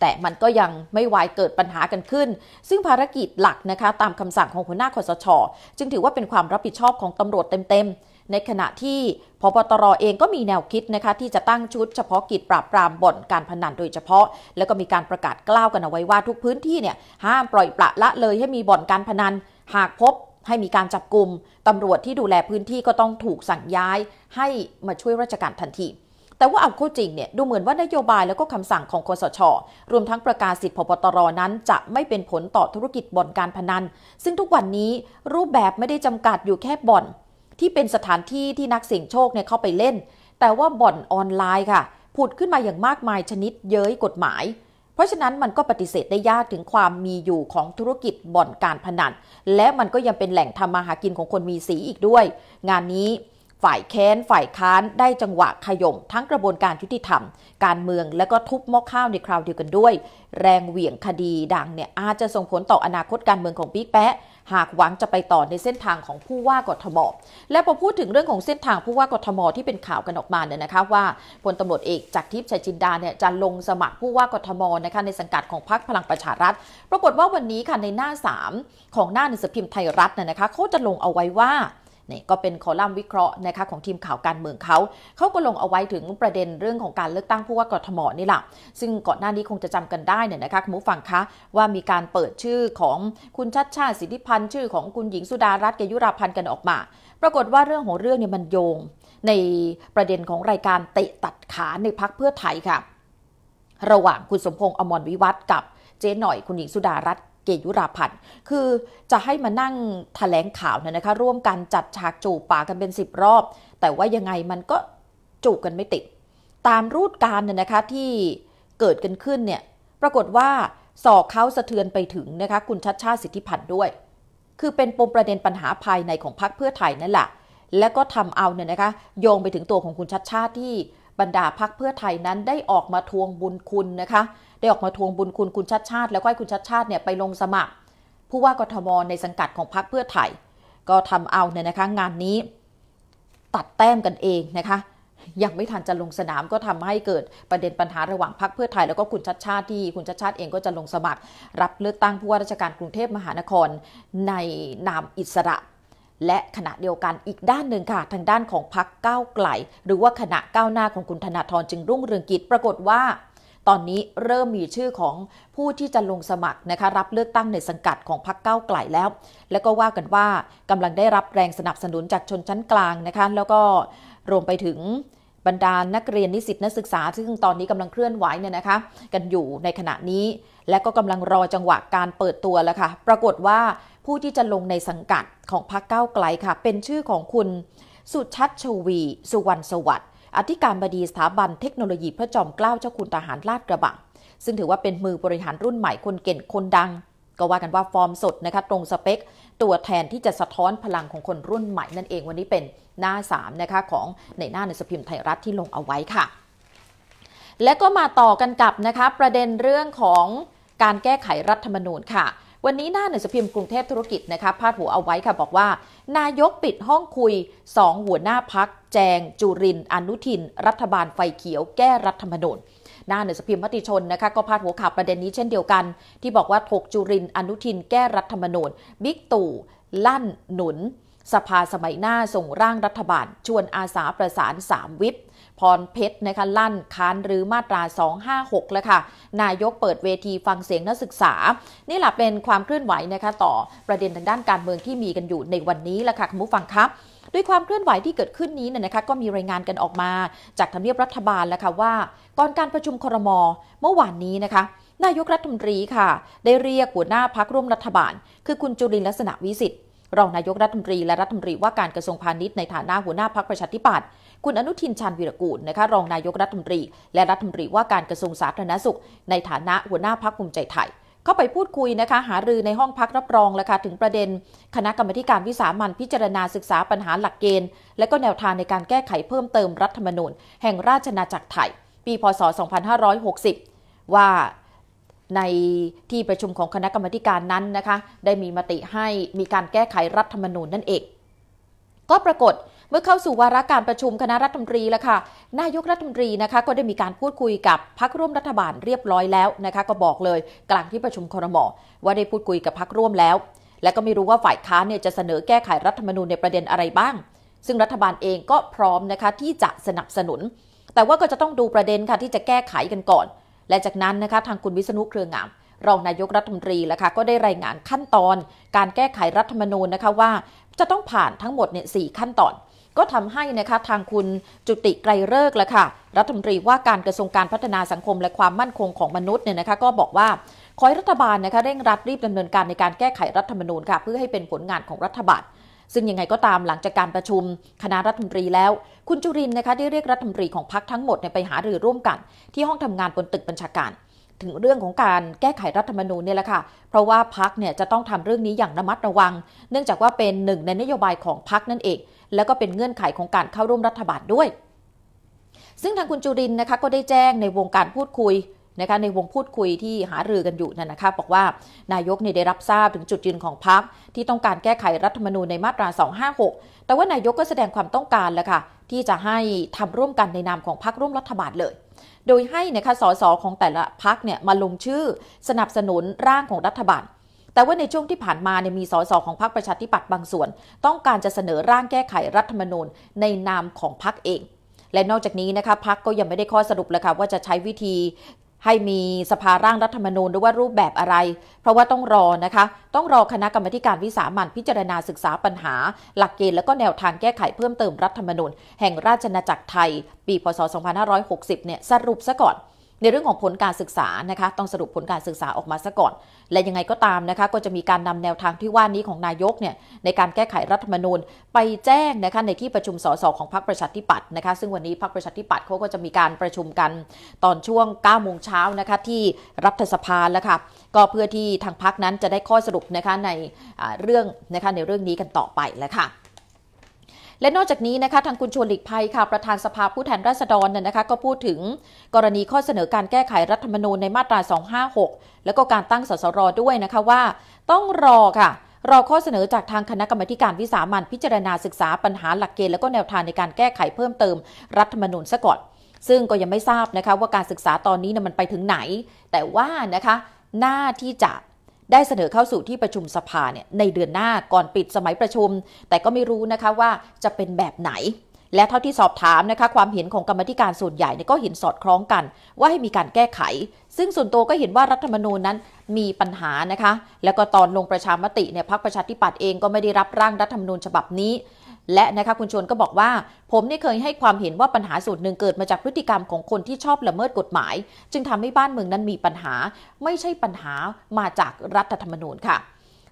แต่มันก็ยังไม่ไวายเกิดปัญหากันขึ้น ซึ่งภารกิจหลักนะคะ ตามคำสั่งของหัวหน้าคอสช จึงถือว่าเป็นความรับผิดชอบของตำรวจเต็มๆ ในขณะที่พบตรเองก็มีแนวคิดนะคะ ที่จะตั้งชุดเฉพาะกิจปราบปรามบ่อนการพนันโดยเฉพาะ แล้วก็มีการประกาศกล้าวกันเอาไว้ว่าทุกพื้นที่เนี่ย ห้ามปล่อยปละละเลยให้มีบ่อนการพนัน หากพบ ให้มีการจับกลุ่มตำรวจที่ดูแลพื้นที่ก็ต้องถูกสั่งย้ายให้มาช่วยราชการทันทีแต่ว่าเอาเข้าจริงเนี่ย ดูเหมือนว่านโยบายแล้วก็คำสั่งของคสช รวมทั้งประกาศสิทธิพบตรนั้นจะไม่เป็นผลต่อธุรกิจบ่อนการพนัน ซึ่งทุกวันนี้รูปแบบไม่ได้จำกัดอยู่แค่บ่อน ที่เป็นสถานที่ที่นักเสี่ยงโชคเนี่ยเข้าไปเล่น แต่ว่าบ่อนออนไลน์ค่ะผุดขึ้นมาอย่างมากมายชนิดเย้ยกฎหมาย เพราะฉะนั้นมันก็ปฏิเสธได้ยากถึงความมีอยู่ของธุรกิจบ่อนการพนันและมันก็ยังเป็นแหล่งทำมาหากินของคนมีสีอีกด้วย งานนี้ฝ่ายแค้นฝ่ายค้านได้จังหวะขย่มทั้งกระบวนการยุติธรรม การเมืองและก็ทุบมอข้าวในคราวเดียวกันด้วย แรงเหวี่ยงคดีดังเนี่ยอาจจะส่งผลต่ออนาคตการเมืองของปิ๊กแปะหากหวังจะไปต่อในเส้นทางของผู้ว่ากทมและพอพูดถึงเรื่องของเส้นทางผู้ว่ากทมที่เป็นข่าวกันออกมาเนี่ยนะคะว่าพลตำรวจเอกจากทิพย์ชัยจินดาเนี่ยจะลงสมัครผู้ว่ากทมนะคะในสังกัดของพรรคพลังประชารัฐปรากฏว่าวันนี้ค่ะในหน้า3ของหน้าหนังสือพิมพ์ไทยรัฐเนี่ยนะคะเขาจะลงเอาไว้ว่านี่ก็เป็นคอลัมน์วิเคราะห์นะคะของทีมข่าวการเมืองเขา เขาก็ลงเอาไว้ถึงประเด็นเรื่องของการเลือกตั้งผู้ว่ากทมนี่แหละซึ่งก่อนหน้านี้คงจะจำกันได้เนี่ยนะคะคุณผู้ฟังคะว่ามีการเปิดชื่อของคุณชัดชาติสิทธิพันธ์ชื่อของคุณหญิงสุดารัตน์เกยุราพันธ์กันออกมา ปรากฏว่าเรื่องของเรื่องเนี่ยมันโยง ในประเด็นของรายการเตะตัดขาในพักเพื่อไทยค่ะ ระหว่างคุณสมพงษ์อมรวิวัฒกับ เจ๊หน่อยคุณหญิงสุดารัตน์เยยุราพันธ์คือจะให้มานั่งแถลงข่าวเนี่ยนะคะ ร่วมกันจัดฉากจูบปากกันเป็น10รอบ แต่ว่ายังไงมันก็จูบกันไม่ติด ตามรูดการเนี่ยนะคะที่เกิดกันขึ้นเนี่ย ปรากฏว่าสอกเขาสะเทือนไปถึงนะคะคุณชัดชาติสิทธิพันธ์ด้วย คือเป็นปมประเด็นปัญหาภายในของพรรคเพื่อไทยนั่นแหละ และก็ทำเอาเนี่ยนะคะ โยงไปถึงตัวของคุณชัดชาติที่บรรดาพรรคเพื่อไทยนั้นได้ออกมาทวงบุญคุณนะคะได้ออกมาทวงบุญคุณ คุณชัดชาติแล้วก็ให้คุณชัดชาติเนี่ยไปลงสมัครผู้ว่ากทมในสังกัดของพรรคเพื่อไทยก็ทำเอาเนี่ยนะคะงานนี้ตัดแต้มกันเองนะคะยังไม่ทันจะลงสนามก็ทำให้เกิดประเด็นปัญหาระหว่างพรรคเพื่อไทยแล้วก็ คุณชัดชาติที่คุณชัดชาติเองก็จะลงสมัคร รับเลือกตั้งผู้ว่าราชการกรุงเทพมหานครในนามอิสระ และขณะเดียวกันอีกด้านหนึ่งค่ะทางด้านของพรรคก้าวไกลหรือว่าคณะก้าวหน้าของคุณธนาธรจึงรุ่งเรืองกิจปรากฏว่าตอนนี้เริ่มมีชื่อของผู้ที่จะลงสมัครนะคะรับเลือกตั้งในสังกัดของพรรคก้าวไกลแล้ว แล้วก็ว่ากันว่ากำลังได้รับแรงสนับสนุนจากชนชั้นกลางนะคะแล้วก็รวมไปถึงบรรดานักเรียน นิสิตนักศึกษา ซึ่งตอนนี้กำลังเคลื่อนไหวเนี่ยนะคะ กันอยู่ในขณะนี้ และก็กำลังรอจังหวะการเปิดตัวแล้วค่ะปรากฏว่าผู้ที่จะลงในสังกัดของพรรคก้าวไกลค่ะ เป็นชื่อของคุณสุชัดชวีสุวรรณสวัสด์อธิการบดีสถาบันเทคโนโลยีพระจอมเกล้าเจ้าคุณทหารลาดกระบัง ซึ่งถือว่าเป็นมือบริหารรุ่นใหม่คนเก่งคนดัง ก็ว่ากันว่าฟอร์มสดนะคะตรงสเปค ตัวแทนที่จะสะท้อนพลังของคนรุ่นใหม่นั่นเองวันนี้เป็นหน้า3นะคะของในหน้าในสพิมพ์ไทยรัฐที่ลงเอาไว้ค่ะ และก็มาต่อกันกับนะคะประเด็นเรื่องของการแก้ไขรัฐธรรมนูญค่ะวันนี้หน้าหนังสือพิมพ์กรุงเทพธุรกิจนะคะพาดหัวเอาไว้ค่ะบอกว่า นายกปิดห้องคุย 2 หัวหน้าพักแจงจุรินอนุทินรัฐบาลไฟเขียวแก้รัฐธรรมนูญหน้าหนังสือพิมพ์มติชนนะคะก็พาดหัวข่าวประเด็นนี้เช่นเดียวกัน ที่บอกว่าถกจุรินอนุทินแก้รัฐธรรมนูญบิ๊กตู่ ลั่น หนุน สภาสมัยหน้าส่งร่างรัฐบาล ชวนอาสาประสานสามวิปพรเพชรนะคะลั่นค้านหรือมาตรา 256แล้วค่ะ นายกเปิดเวทีฟังเสียงนักศึกษา นี่แหละเป็นความเคลื่อนไหวนะคะต่อประเด็นทางด้านการเมืองที่มีกันอยู่ในวันนี้ละค่ะคุณผู้ฟังครับ ด้วยความเคลื่อนไหวที่เกิดขึ้นนี้เนี่ยนะคะก็มีรายงานกันออกมา จากทำเนียบรัฐบาลแล้วค่ะว่าก่อนการประชุมครม เมื่อวานนี้นะคะนายกรัฐมนตรีค่ะ ได้เรียกหัวหน้าพักร่วมรัฐบาล คือคุณจุลินลักษณะวิสิทธิ์รองนายกรัฐมนตรีและรัฐมนตรีว่าการกระทรวงพาณิชย์ในฐานะหัวหน้าพักประชาธิปัตย์คุณอนุทินชาญวีรกูลนะคะรองนายกรัฐมนตรี และรัฐมนตรีว่าการกระทรวงสาธารณสุข ในฐานะหัวหน้าพักภูมิใจไทย เข้าไปพูดคุยนะคะหารือในห้องพักรับรองแล้วค่ะถึงประเด็นคณะกรรมการวิสามันพิจารณาศึกษาปัญหาหลักเกณฑ์และก็แนวทางในการแก้ไขเพิ่มเติมรัฐธรรมนูญแห่งราชนาจักรไทยปีพศ 2560 ว่าในที่ประชุมของคณะกรรมการนั้นนะคะได้มีมติให้มีการแก้ไขรัฐธรรมนูญนั่นเอง ก็ปรากฏเมื่อเข้าสู่วาระการประชุมคณะรัฐมนตรีแล้วค่ะ นายกรัฐมนตรีนะคะก็ได้มีการพูดคุยกับพักร่วมรัฐบาลเรียบร้อยแล้วนะคะ ก็บอกเลยกลางที่ประชุมครมว่าได้พูดคุยกับพักร่วมแล้ว และก็ไม่รู้ว่าฝ่ายค้านเนี่ยจะเสนอแก้ไขรัฐธรรมนูญในประเด็นอะไรบ้าง ซึ่งรัฐบาลเองก็พร้อมนะคะที่จะสนับสนุน แต่ว่าก็จะต้องดูประเด็นค่ะที่จะแก้ไขกันก่อนและจากนั้นนะคะทางคุณวิษณุเครืองามรองนายกรัฐมนตรีแล้วค่ะก็ได้รายงานขั้นตอนการแก้ไขรัฐธรรมนูญนะคะว่า จะต้องผ่านทั้งหมดเนี่ยสขั้นตอนก็ทำให้นะคะทางคุณจุติไกรเลิกละค่ะรัฐมนตรีว่าการกระทรวงการพัฒนาสังคมและความมั่นคงของมนุษย์เนี่ยนะคะก็บอกว่า ขอให้รัฐบาลนะคะเร่งรัดรีบดำเนินการในการแก้ไขรัฐธรรมนูญค่ะเพื่อให้เป็นผลงานของรัฐบาล ซึ่งยังไงก็ตามหลังจากการประชุมคณะรัฐมนตรีแล้ว คุณจุรินนะคะได้เรียกรัฐมนตรีของพรรคทั้งหมดไปหารือร่วมกัน ที่ห้องทำงานบนตึกบัญชาการ ถึงเรื่องของการแก้ไขรัฐธรรมนูญเนี่ยแหละค่ะเพราะว่าพรรคเนี่ยจะต้องทำเรื่องนี้อย่างระมัดระวัง เนื่องจากว่าเป็นหนึ่งในนโยบายของพรรคนั่นเองแล้วก็เป็นเงื่อนไขของการเข้าร่วมรัฐบาลด้วย ซึ่งทางคุณจุรินนะคะก็ได้แจ้งในวงการพูดคุยนะคะในวงพูดคุยที่หารือกันอยู่นั่นนะคะบอกว่านายกเนี่ยได้รับทราบถึงจุดยืนของพรรคที่ต้องการแก้ไขรัฐธรรมนูญในมาตรา256แต่ว่านายกก็แสดงความต้องการแล้วค่ะที่จะให้ทำร่วมกันในนามของพรรคร่วมรัฐบาลเลย โดยให้นะคะสสของแต่ละพรรคเนี่ยมาลงชื่อสนับสนุนร่างของรัฐบาลแต่ว่าในช่วงที่ผ่านมาเนี่ยมีสสของพรรคประชาธิปัตย์บางส่วน ต้องการจะเสนอร่างแก้ไขรัฐธรรมนูญ ในนามของพรรคเอง และนอกจากนี้นะคะพรรคก็ยังไม่ได้ข้อสรุปเลยค่ะว่าจะใช้วิธี ให้มีสภาร่างรัฐธรรมนูญหรือว่ารูปแบบอะไร เพราะว่าต้องรอนะคะต้องรอคณะกรรมการวิสามันพิจารณาศึกษาปัญหา หลักเกณฑ์และก็แนวทางแก้ไขเพิ่มเติมรัฐธรรมนูญแห่งราชนาจักรไทย ปีพศ2560เนี่ยสรุปซะก่อนในเรื่องของผลการศึกษานะคะต้องสรุปผลการศึกษาออกมาซะก่อน และยังไงก็ตามนะคะก็จะมีการนำแนวทางที่ว่านี้ของนายกเนี่ยในการแก้ไขรัฐธรรมนูญ ไปแจ้งนะคะในที่ประชุมสสของพรรคประชาธิปัตย์นะคะ ซึ่งวันนี้พรรคประชาธิปัตย์เขาก็จะมีการประชุมกัน ตอนช่วง9โมงเช้านะคะที่รัฐสภาแล้วค่ะก็เพื่อที่ทางพรรคนั้นจะได้ข้อสรุปนะคะในเรื่องนะคะในเรื่องนี้กันต่อไปแล้วค่ะและนอกจากนี้นะคะทางคุณชวนหลีกภัยค่ะประธานสภาผู้แทนราษฎรเนี่ยนะคะก็พูดถึงกรณีข้อเสนอการแก้ไขรัฐธรรมนูญในมาตรา 256 แล้วก็การตั้งสสรด้วยนะคะว่า ต้องรอค่ะ รอข้อเสนอจากทางคณะกรรมการวิสามันพิจารณาศึกษาปัญหาหลักเกณฑ์และก็แนวทางในการแก้ไขเพิ่มเติมรัฐธรรมนูญซะก่อนซึ่งก็ยังไม่ทราบนะคะว่าการศึกษาตอนนี้นะมันไปถึงไหน แต่ว่านะคะหน้าที่จะได้เสนอเข้าสู่ที่ประชุมสภาเนี่ยในเดือนหน้าก่อนปิดสมัยประชุมแต่ก็ไม่รู้นะคะว่าจะเป็นแบบไหนและเท่าที่สอบถามนะคะ ความเห็นของกรรมธิการส่วนใหญ่ก็เห็นสอดคล้องกัน ว่าให้มีการแก้ไข ซึ่งส่วนตัวก็เห็นว่ารัฐธรรมนูญนั้นมีปัญหานะคะ แล้วก็ตอนลงประชามติเนี่ยพรรคประชาธิปัตย์เองก็ไม่ได้รับร่างรัฐธรรมนูญฉบับนี้ และนะคะคุณชวนก็บอกว่าผมนี่เคยให้ความเห็นว่าปัญหาส่วนหนึ่งเกิดมาจากพฤติกรรมของคนที่ชอบละเมิดกฎหมาย จึงทำให้บ้านเมืองนั้นมีปัญหาไม่ใช่ปัญหามาจากรัฐธรรมนูญค่ะ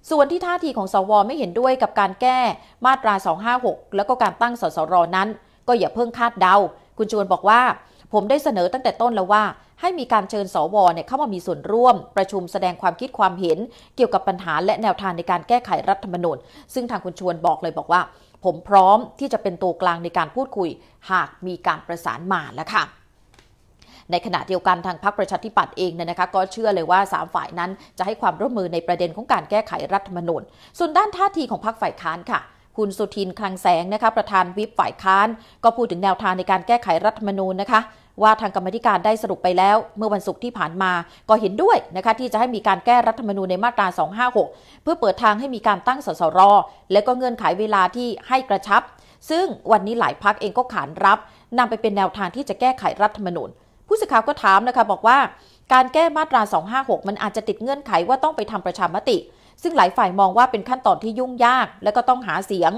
ส่วนที่ท่าทีของสวไม่เห็นด้วยกับการแก้มาตรา256แล้วก็การตั้งสสรนั้น ก็อย่าเพิ่งคาดเดา คุณชวนบอกว่า ผมได้เสนอตั้งแต่ต้นแล้วว่า ให้มีการเชิญสวเนี่ยเข้ามามีส่วนร่วม ประชุมแสดงความคิดความเห็นเกี่ยวกับปัญหา และแนวทางในการแก้ไขรัฐธรรมนูญซึ่งทางคุณชวนบอกเลยบอกว่า ผมพร้อมที่จะเป็นตัวกลางในการพูดคุย หากมีการประสานมาแล้วค่ะในขณะเดียวกันทางพรรคประชาธิปัตย์เองเนี่ยนะคะก็เชื่อเลยว่า3ฝ่ายนั้นจะให้ความร่วมมือในประเด็นของการแก้ไขรัฐธรรมนูญส่วนด้านท่าทีของพรรคฝ่ายค้านค่ะ คุณสุทิน คลังแสงนะคะประธานวิปฝ่ายค้าน ก็พูดถึงแนวทางในการแก้ไขรัฐธรรมนูญนะคะว่าทางกรรมธิการได้สรุปไปแล้ว เมื่อวันศุกร์ที่ผ่านมาก็เห็นด้วยนะคะที่จะให้มีการแก้รัฐธรรมนูญในมาตรา256เพื่อเปิดทางให้มีการตั้งสสรและก็เงื่อนไขเวลาที่ให้กระชับ ซึ่งวันนี้หลายพักเองก็ขานรับนำไปเป็นแนวทางที่จะแก้ไขรัฐธรรมนูญผู้สื่อข่าวก็ถามนะคะบอกว่าการแก้มาตรา256มันอาจจะติดเงื่อนไขว่าต้องไปทำประชามติ ซึ่งหลายฝ่ายมองว่าเป็นขั้นตอนที่ยุ่งยากและก็ต้องหาเสียง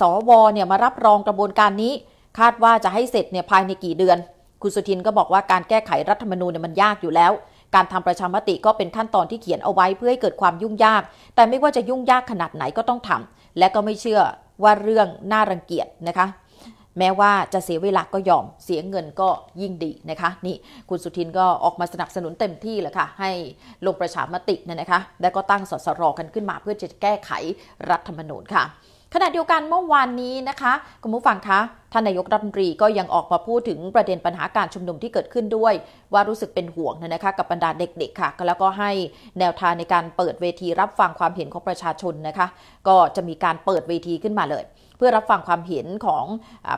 สวเนี่ยมารับรองกระบวนการนี้ คาดว่าจะให้เสร็จเนี่ยภายในกี่เดือน คุณสุทินก็บอกว่าการแก้ไขรัฐธรรมนูญเนี่ยมันยากอยู่แล้ว การทำประชามติก็เป็นขั้นตอนที่เขียนเอาไว้ เพื่อให้เกิดความยุ่งยาก แต่ไม่ว่าจะยุ่งยากขนาดไหนก็ต้องทำ และก็ไม่เชื่อว่าเรื่องน่ารังเกียจนะคะแม้ว่าจะเสียเวลาก็ยอม เสียเงินก็ยิ่งดีนะคะ นี่ คุณสุทินก็ออกมาสนับสนุนเต็มที่แหละค่ะ ให้ลงประชามติเนี่ยนะคะ แล้วก็ตั้งสสรกันขึ้นมาเพื่อจะแก้ไขรัฐธรรมนูญค่ะ ขณะเดียวกันเมื่อวานนี้นะคะคุณผู้ฟังคะ ท่านนายกรัฐมนตรีก็ยังออกมาพูดถึงประเด็นปัญหาการชุมนุมที่เกิดขึ้นด้วย ว่ารู้สึกเป็นห่วงนะคะกับบรรดาเด็กๆค่ะแล้วก็ให้แนวทางในการเปิดเวที รับฟังความเห็นของประชาชนนะคะ ก็จะมีการเปิดเวทีขึ้นมาเลยเพื่อรับฟังความเห็นของ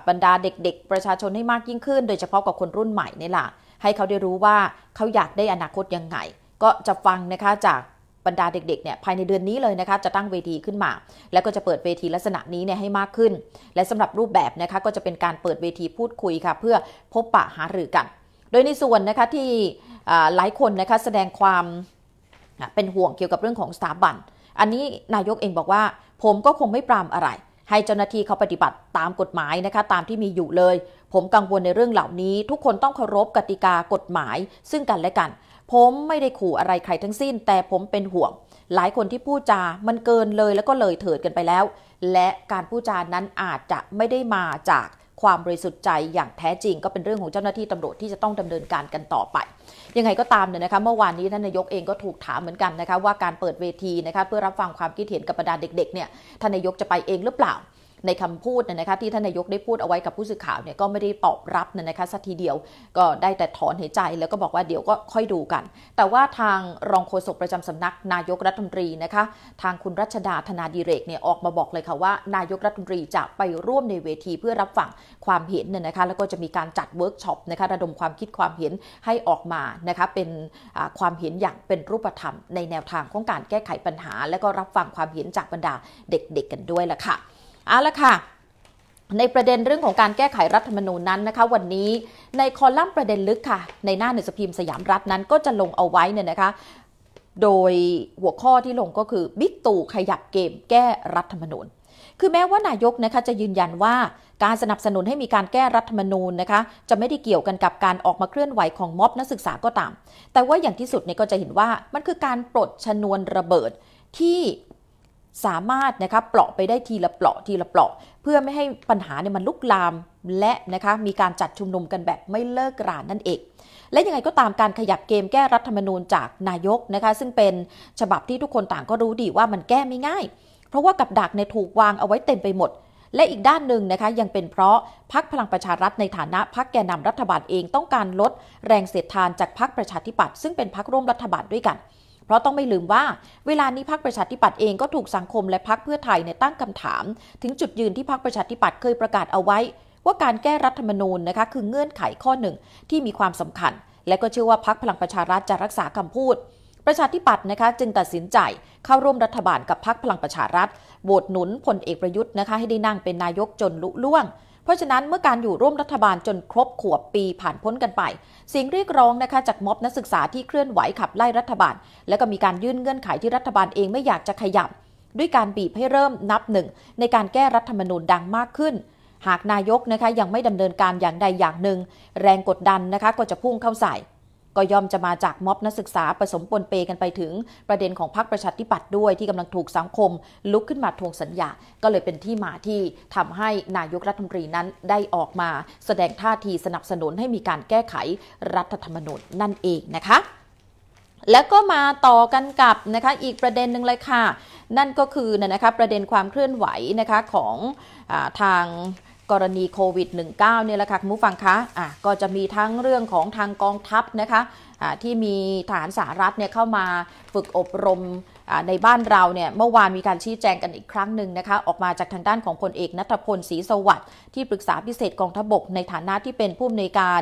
บรรดาเด็ก ๆ ประชาชนให้มากยิ่งขึ้น โดยเฉพาะกับคนรุ่นใหม่นี่แหละให้เขาได้รู้ว่าเขาอยากได้อนาคตยังไง ก็จะฟังนะคะจากบรรดาเด็กๆเนี่ยภายในเดือนนี้เลยนะคะ จะตั้งเวทีขึ้นมา แล้วก็จะเปิดเวทีลักษณะนี้เนี่ยให้มากขึ้น และสำหรับรูปแบบนะคะก็จะเป็นการเปิดเวทีพูดคุยค่ะเพื่อพบปะหารือกัน โดยในส่วนนะคะที่หลายคนนะคะแสดงความเป็นห่วงเกี่ยวกับเรื่องของสถาบัน อันนี้นายกเองบอกว่าผมก็คงไม่ปรามอะไรให้เจ้าหน้าที่เขาปฏิบัติตามกฎหมายนะคะ ตามที่มีอยู่เลย ผมกังวลในเรื่องเหล่านี้ ทุกคนต้องเคารพกติกากฎหมายซึ่งกันและกัน ผมไม่ได้ขู่อะไรใครทั้งสิ้น แต่ผมเป็นห่วง หลายคนที่พูดจามันเกินเลยแล้วก็เลยเถิดกันไปแล้ว และการพูดจานั้นอาจจะไม่ได้มาจากความบริสุทธิ์ใจอย่างแท้จริงก็เป็นเรื่องของเจ้าหน้าที่ตำรวจที่จะต้องดำเนินการกันต่อไป ยังไงก็ตามเนี่ยนะคะเมื่อวานนี้ท่านนายกเองก็ถูกถามเหมือนกันนะคะ ว่าการเปิดเวทีนะคะเพื่อรับฟังความคิดเห็นกับบรรดาเด็กๆเนี่ยท่านนายกจะไปเองหรือเปล่าในคำพูดนะคะที่ท่านนายกได้พูดเอาไว้กับผู้สื่อข่าวเนี่ยก็ไม่ได้ตอบรับนะคะสักทีเดียวก็ได้แต่ถอนหายใจแล้วก็บอกว่าเดี๋ยวก็ค่อยดูกัน แต่ว่าทางรองโฆษกประจำสำนักนายกรัฐมนตรีนะคะทางคุณรัชดาธนาดีเรกเนี่ยออกมาบอกเลยค่ะว่า นายกรัฐมนตรีจะไปร่วมในเวทีเพื่อรับฟังความเห็นเนี่ยนะคะแล้วก็จะมีการจัดเวิร์กช็อปนะคะระดมความคิดความเห็นให้ออกมานะคะเป็นความเห็นอย่างเป็นรูปธรรมในแนวทางของการแก้ไขปัญหา และก็รับฟังความเห็นจากบรรดาเด็ก ๆกกันด้วยล่ะค่ะเอาละค่ะ ในประเด็นเรื่องของการแก้ไขรัฐธรรมนูญนั้นนะคะวันนี้ในคอลัมน์ประเด็นลึกค่ะ ในหน้าหนังสือพิมพ์สยามรัฐนั้น ก็จะลงเอาไว้เนี่ยนะคะโดยหัวข้อที่ลงก็คือบิ๊กตู่ขยับเกมแก้รัฐธรรมนูญ คือแม้ว่านายกนะคะจะยืนยันว่าการสนับสนุนให้มีการแก้รัฐธรรมนูญนะคะจะไม่ได้เกี่ยวกันกับการออกมาเคลื่อนไหวของม็อบนักศึกษาก็ตาม แต่ว่าอย่างที่สุดเนี่ยก็จะเห็นว่ามันคือการปลดชนวนระเบิดที่สามารถ นะคะเปลาะไปได้ทีละเปลาะ ทีละเปลาะ เพื่อไม่ให้ปัญหาเนี่ยมันลุกลามและนะคะมีการจัดชุมนุมกันแบบไม่เลิกรานนั่นเอง และยังไงก็ตามการขยับเกมแก้รัฐธรรมนูญจากนายกนะคะซึ่งเป็นฉบับที่ทุกคนต่างก็รู้ดีว่ามันแก้ไม่ง่าย เพราะว่ากับดักเนี่ยถูกวางเอาไว้เต็มไปหมด และอีกด้านหนึ่งนะคะยังเป็นเพราะพักพลังประชารัฐในฐานะพักแกนนารัฐบาลเองต้องการลด แรงเสียดทานจากพักประชาธิปัตย์ซึ่งเป็นพักร่วมรัฐบาลด้วยกันเพราะต้องไม่ลืมว่า เวลานี้พรรคประชาธิปัตย์เองก็ถูกสังคมและพรรคเพื่อไทยในตั้งคำถาม ถึงจุดยืนที่พรรคประชาธิปัตย์เคยประกาศเอาไว้ว่าการแก้รัฐธรรมนูญนะคะคือเงื่อนไขข้อหนึ่งที่มีความสำคัญ และก็เชื่อว่าพรรคพลังประชารัฐจะรักษาคำพูด ประชาธิปัตย์นะคะจึงตัดสินใจเข้าร่วมรัฐบาลกับพรรคพลังประชารัฐโหวตหนุนพลเอกประยุทธ์นะคะให้ได้นั่งเป็นนายกจนลุล่วงเพราะฉะนั้นเมื่อการอยู่ร่วมรัฐบาลจนครบขวบปีผ่านพ้นกันไป สิ่งเรียกร้องนะคะจากม็อบนักศึกษาที่เคลื่อนไหวขับไล่รัฐบาล และก็มีการยื่นเงื่อนไขที่รัฐบาลเองไม่อยากจะขยับ ด้วยการบีบให้เริ่มนับหนึ่งในการแก้รัฐธรรมนูญดังมากขึ้น หากนายกนะคะยังไม่ดำเนินการอย่างใดอย่างหนึ่ง แรงกดดันนะคะก็จะพุ่งเข้าใส่ก็ย่อมจะมาจากม็อบนักศึกษาผสมปนเปกันไปถึงประเด็นของพรรคประชาธิปัตย์ด้วยที่กำลังถูกสังคม ลุกขึ้นมาทวงสัญญา ก็เลยเป็นที่มาที่ทำให้นายกรัฐมนตรีนั้นได้ออกมาแสดงท่าทีสนับสนุนให้มีการแก้ไขรัฐธรรมนูญนั่นเองนะคะแล้วก็มาต่อกันกับนะคะอีกประเด็นหนึ่งเลยค่ะนั่นก็คือนะคะประเด็นความเคลื่อนไหวนะคะของอทางกรณีโควิด -19 เนี่ยแหละค่ะคุณผู้ฟังคะอ่ะก็จะมีทั้งเรื่องของทางกองทัพนะคะะที่มีฐานสหรัฐเนี่ยเข้ามาฝึกอบรมในบ้านเราเนี่ยเมื่อวานมีการชี้แจงกันอีกครั้งหนึ่งนะคะออกมาจากทางด้านของพลเอกนัทพลศรีสวัสดิ์ที่ปรึกษาพิเศษกองทบก ในฐานะที่เป็นผู้อำนวยการ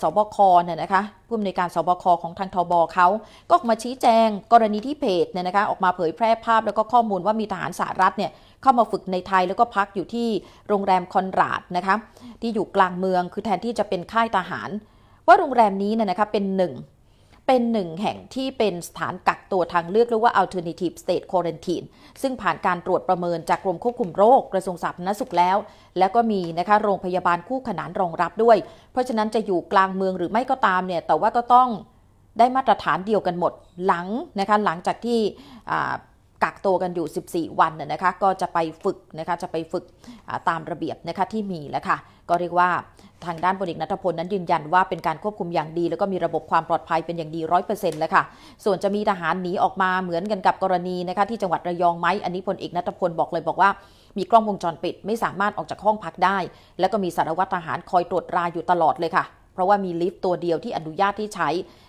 สบคเนี่ยนะคะผู้อำนวยการสบคของทางทบเขา ก็ออกมาชี้แจงกรณีที่เพจเนี่ยนะคะออกมาเผยแพร่ภาพแล้วก็ข้อมูลว่ามีทหารสหรัฐเนี่ยเข้ามาฝึกในไทยแล้วก็พักอยู่ที่โรงแรมคอนราดนะคะที่อยู่กลางเมืองคือแทนที่จะเป็นค่ายทหาร ว่าโรงแรมนี้เนี่ยนะคะเป็นหนึ่งเป็นหนึ่งแห่งที่เป็นสถานกักตัวทางเลือกหรือว่า alternative state quarantine ซึ่งผ่านการตรวจประเมินจากกรมควบคุมโรคกระทรวงสาธารณสุขแล้ว แล้วก็มีนะคะโรงพยาบาลคู่ขนานรองรับด้วย เพราะฉะนั้นจะอยู่กลางเมืองหรือไม่ก็ตามเนี่ยแต่ว่าก็ต้องได้มาตรฐานเดียวกันหมดหลังนะคะหลังจากที่กักตัวกันอยู่ 14 วันนะคะ ก็จะไปฝึกนะคะ จะไปฝึกตามระเบียบนะคะที่มีแล้วค่ะ ก็เรียกว่าทางด้านพลเอกนัทพลนั้นยืนยันว่าเป็นการควบคุมอย่างดี แล้วก็มีระบบความปลอดภัยเป็นอย่างดีร้อยเปอร์เซ็นต์แล้วค่ะ ส่วนจะมีทหารหนีออกมาเหมือนกันกับกรณีนะคะที่จังหวัดระยองไหมอันนี้พลเอกนัทพลบอกเลยบอกว่า มีกล้องวงจรปิดไม่สามารถออกจากห้องพักได้ แล้วก็มีสารวัตรทหารคอยตรวจราอยู่ตลอดเลยค่ะเพราะว่ามีลิฟต์ตัวเดียวที่อนุญาตที่ใช้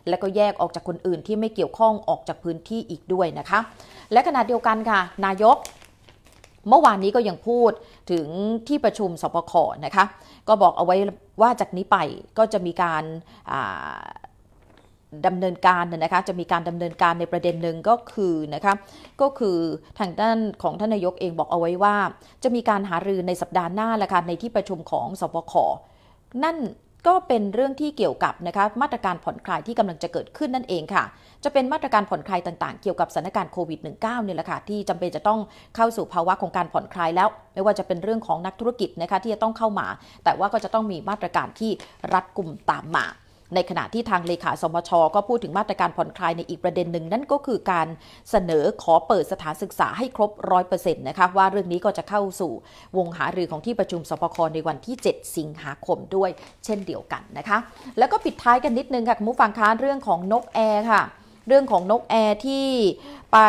และก็แยกออกจากคนอื่นที่ไม่เกี่ยวข้องออกจากพื้นที่อีกด้วยนะคะและขณะเดียวกันค่ะ นายก เมื่อวานนี้ก็ยังพูดถึงที่ประชุมสปคนะคะก็บอกเอาไว้ว่าจากนี้ไปก็จะมีการดำเนินการนะคะจะมีการดำเนินการในประเด็นหนึ่งก็คือนะคะก็คือทางด้านของท่านนายกเองบอกเอาไว้ว่า จะมีการหารือในสัปดาห์หน้าละค่ะในที่ประชุมของสปคนั่นก็เป็นเรื่องที่เกี่ยวกับนะคะมาตรการผ่อนคลายที่กำลังจะเกิดขึ้นนั่นเองค่ะ จะเป็นมาตรการผ่อนคลายต่างๆ เกี่ยวกับสถานการณ์โควิด -19 เนี่ยแหละค่ะที่จำเป็นจะต้องเข้าสู่ภาวะของการผ่อนคลายแล้ว ไม่ว่าจะเป็นเรื่องของนักธุรกิจนะคะที่จะต้องเข้ามา แต่ว่าก็จะต้องมีมาตรการที่รัดกุมตามมาในขณะที่ทางเลขาสมชก็พูดถึงมาตรการผ่อนคลายในอีกประเด็นหนึ่งนั่นก็คือการเสนอขอเปิดสถานศึกษาให้ครบร้อยเปอร์เซ็นต์นะคะว่าเรื่องนี้ก็จะเข้าสู่วงหารือ ของที่ประชุมสปคในวันที่ 7 สิงหาคมด้วยเช่นเดียวกันนะคะแล้วก็ปิดท้ายกันนิดนึงค่ะคุณผู้ฟังคะเรื่องของนกแอร์ค่ะ เรื่องของนกแอร์ที่ไป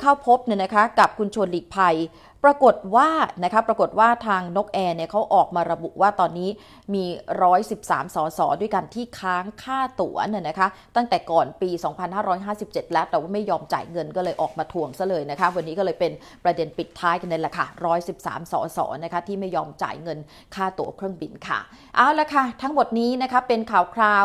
เข้าพบเนี่ยนะคะกับคุณชวนหลีกภัยปรากฏว่านะคะปรากฏว่าทางนกแอร์เนี่ยเขาออกมาระบุว่าตอนนี้มี 113 สส ด้วยกันที่ค้างค่าตั๋วเนี่ยนะคะ ตั้งแต่ก่อนปี 2557 แล้ว แต่ว่าไม่ยอมจ่ายเงินก็เลยออกมาทวงซะเลยนะคะ วันนี้ก็เลยเป็นประเด็นปิดท้ายกันเลยละค่ะ 113 สส นะคะที่ไม่ยอมจ่ายเงินค่าตั๋วเครื่องบินค่ะ เอาละค่ะ ทั้งหมดนี้นะคะเป็นข่าวคราว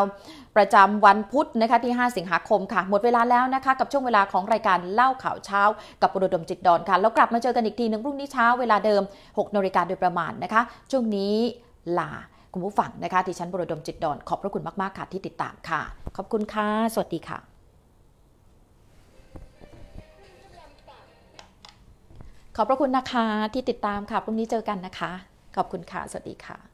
ประจำวันพุธนะคะที่ 5 สิงหาคมค่ะ หมดเวลาแล้วนะคะ กับช่วงเวลาของรายการเล่าข่าวเช้า กับปุรดมจิตดอนค่ะแล้วกลับมาเจอกันอีกทีหนึ่งพรุ่งนี้เช้าเวลาเดิม 6นาฬิกาโดยประมาณนะคะ ช่วงนี้ลาคุณผู้ฟังนะคะที่ชั้นบุรดมจิตดอน ขอบพระคุณมากๆค่ะ ที่ติดตามค่ะ ขอบคุณค่ะสวัสดีค่ะ ขอบพระคุณนะคะที่ติดตามค่ะพรุ่งนี้เจอกันนะคะ ขอบคุณค่ะสวัสดีค่ะ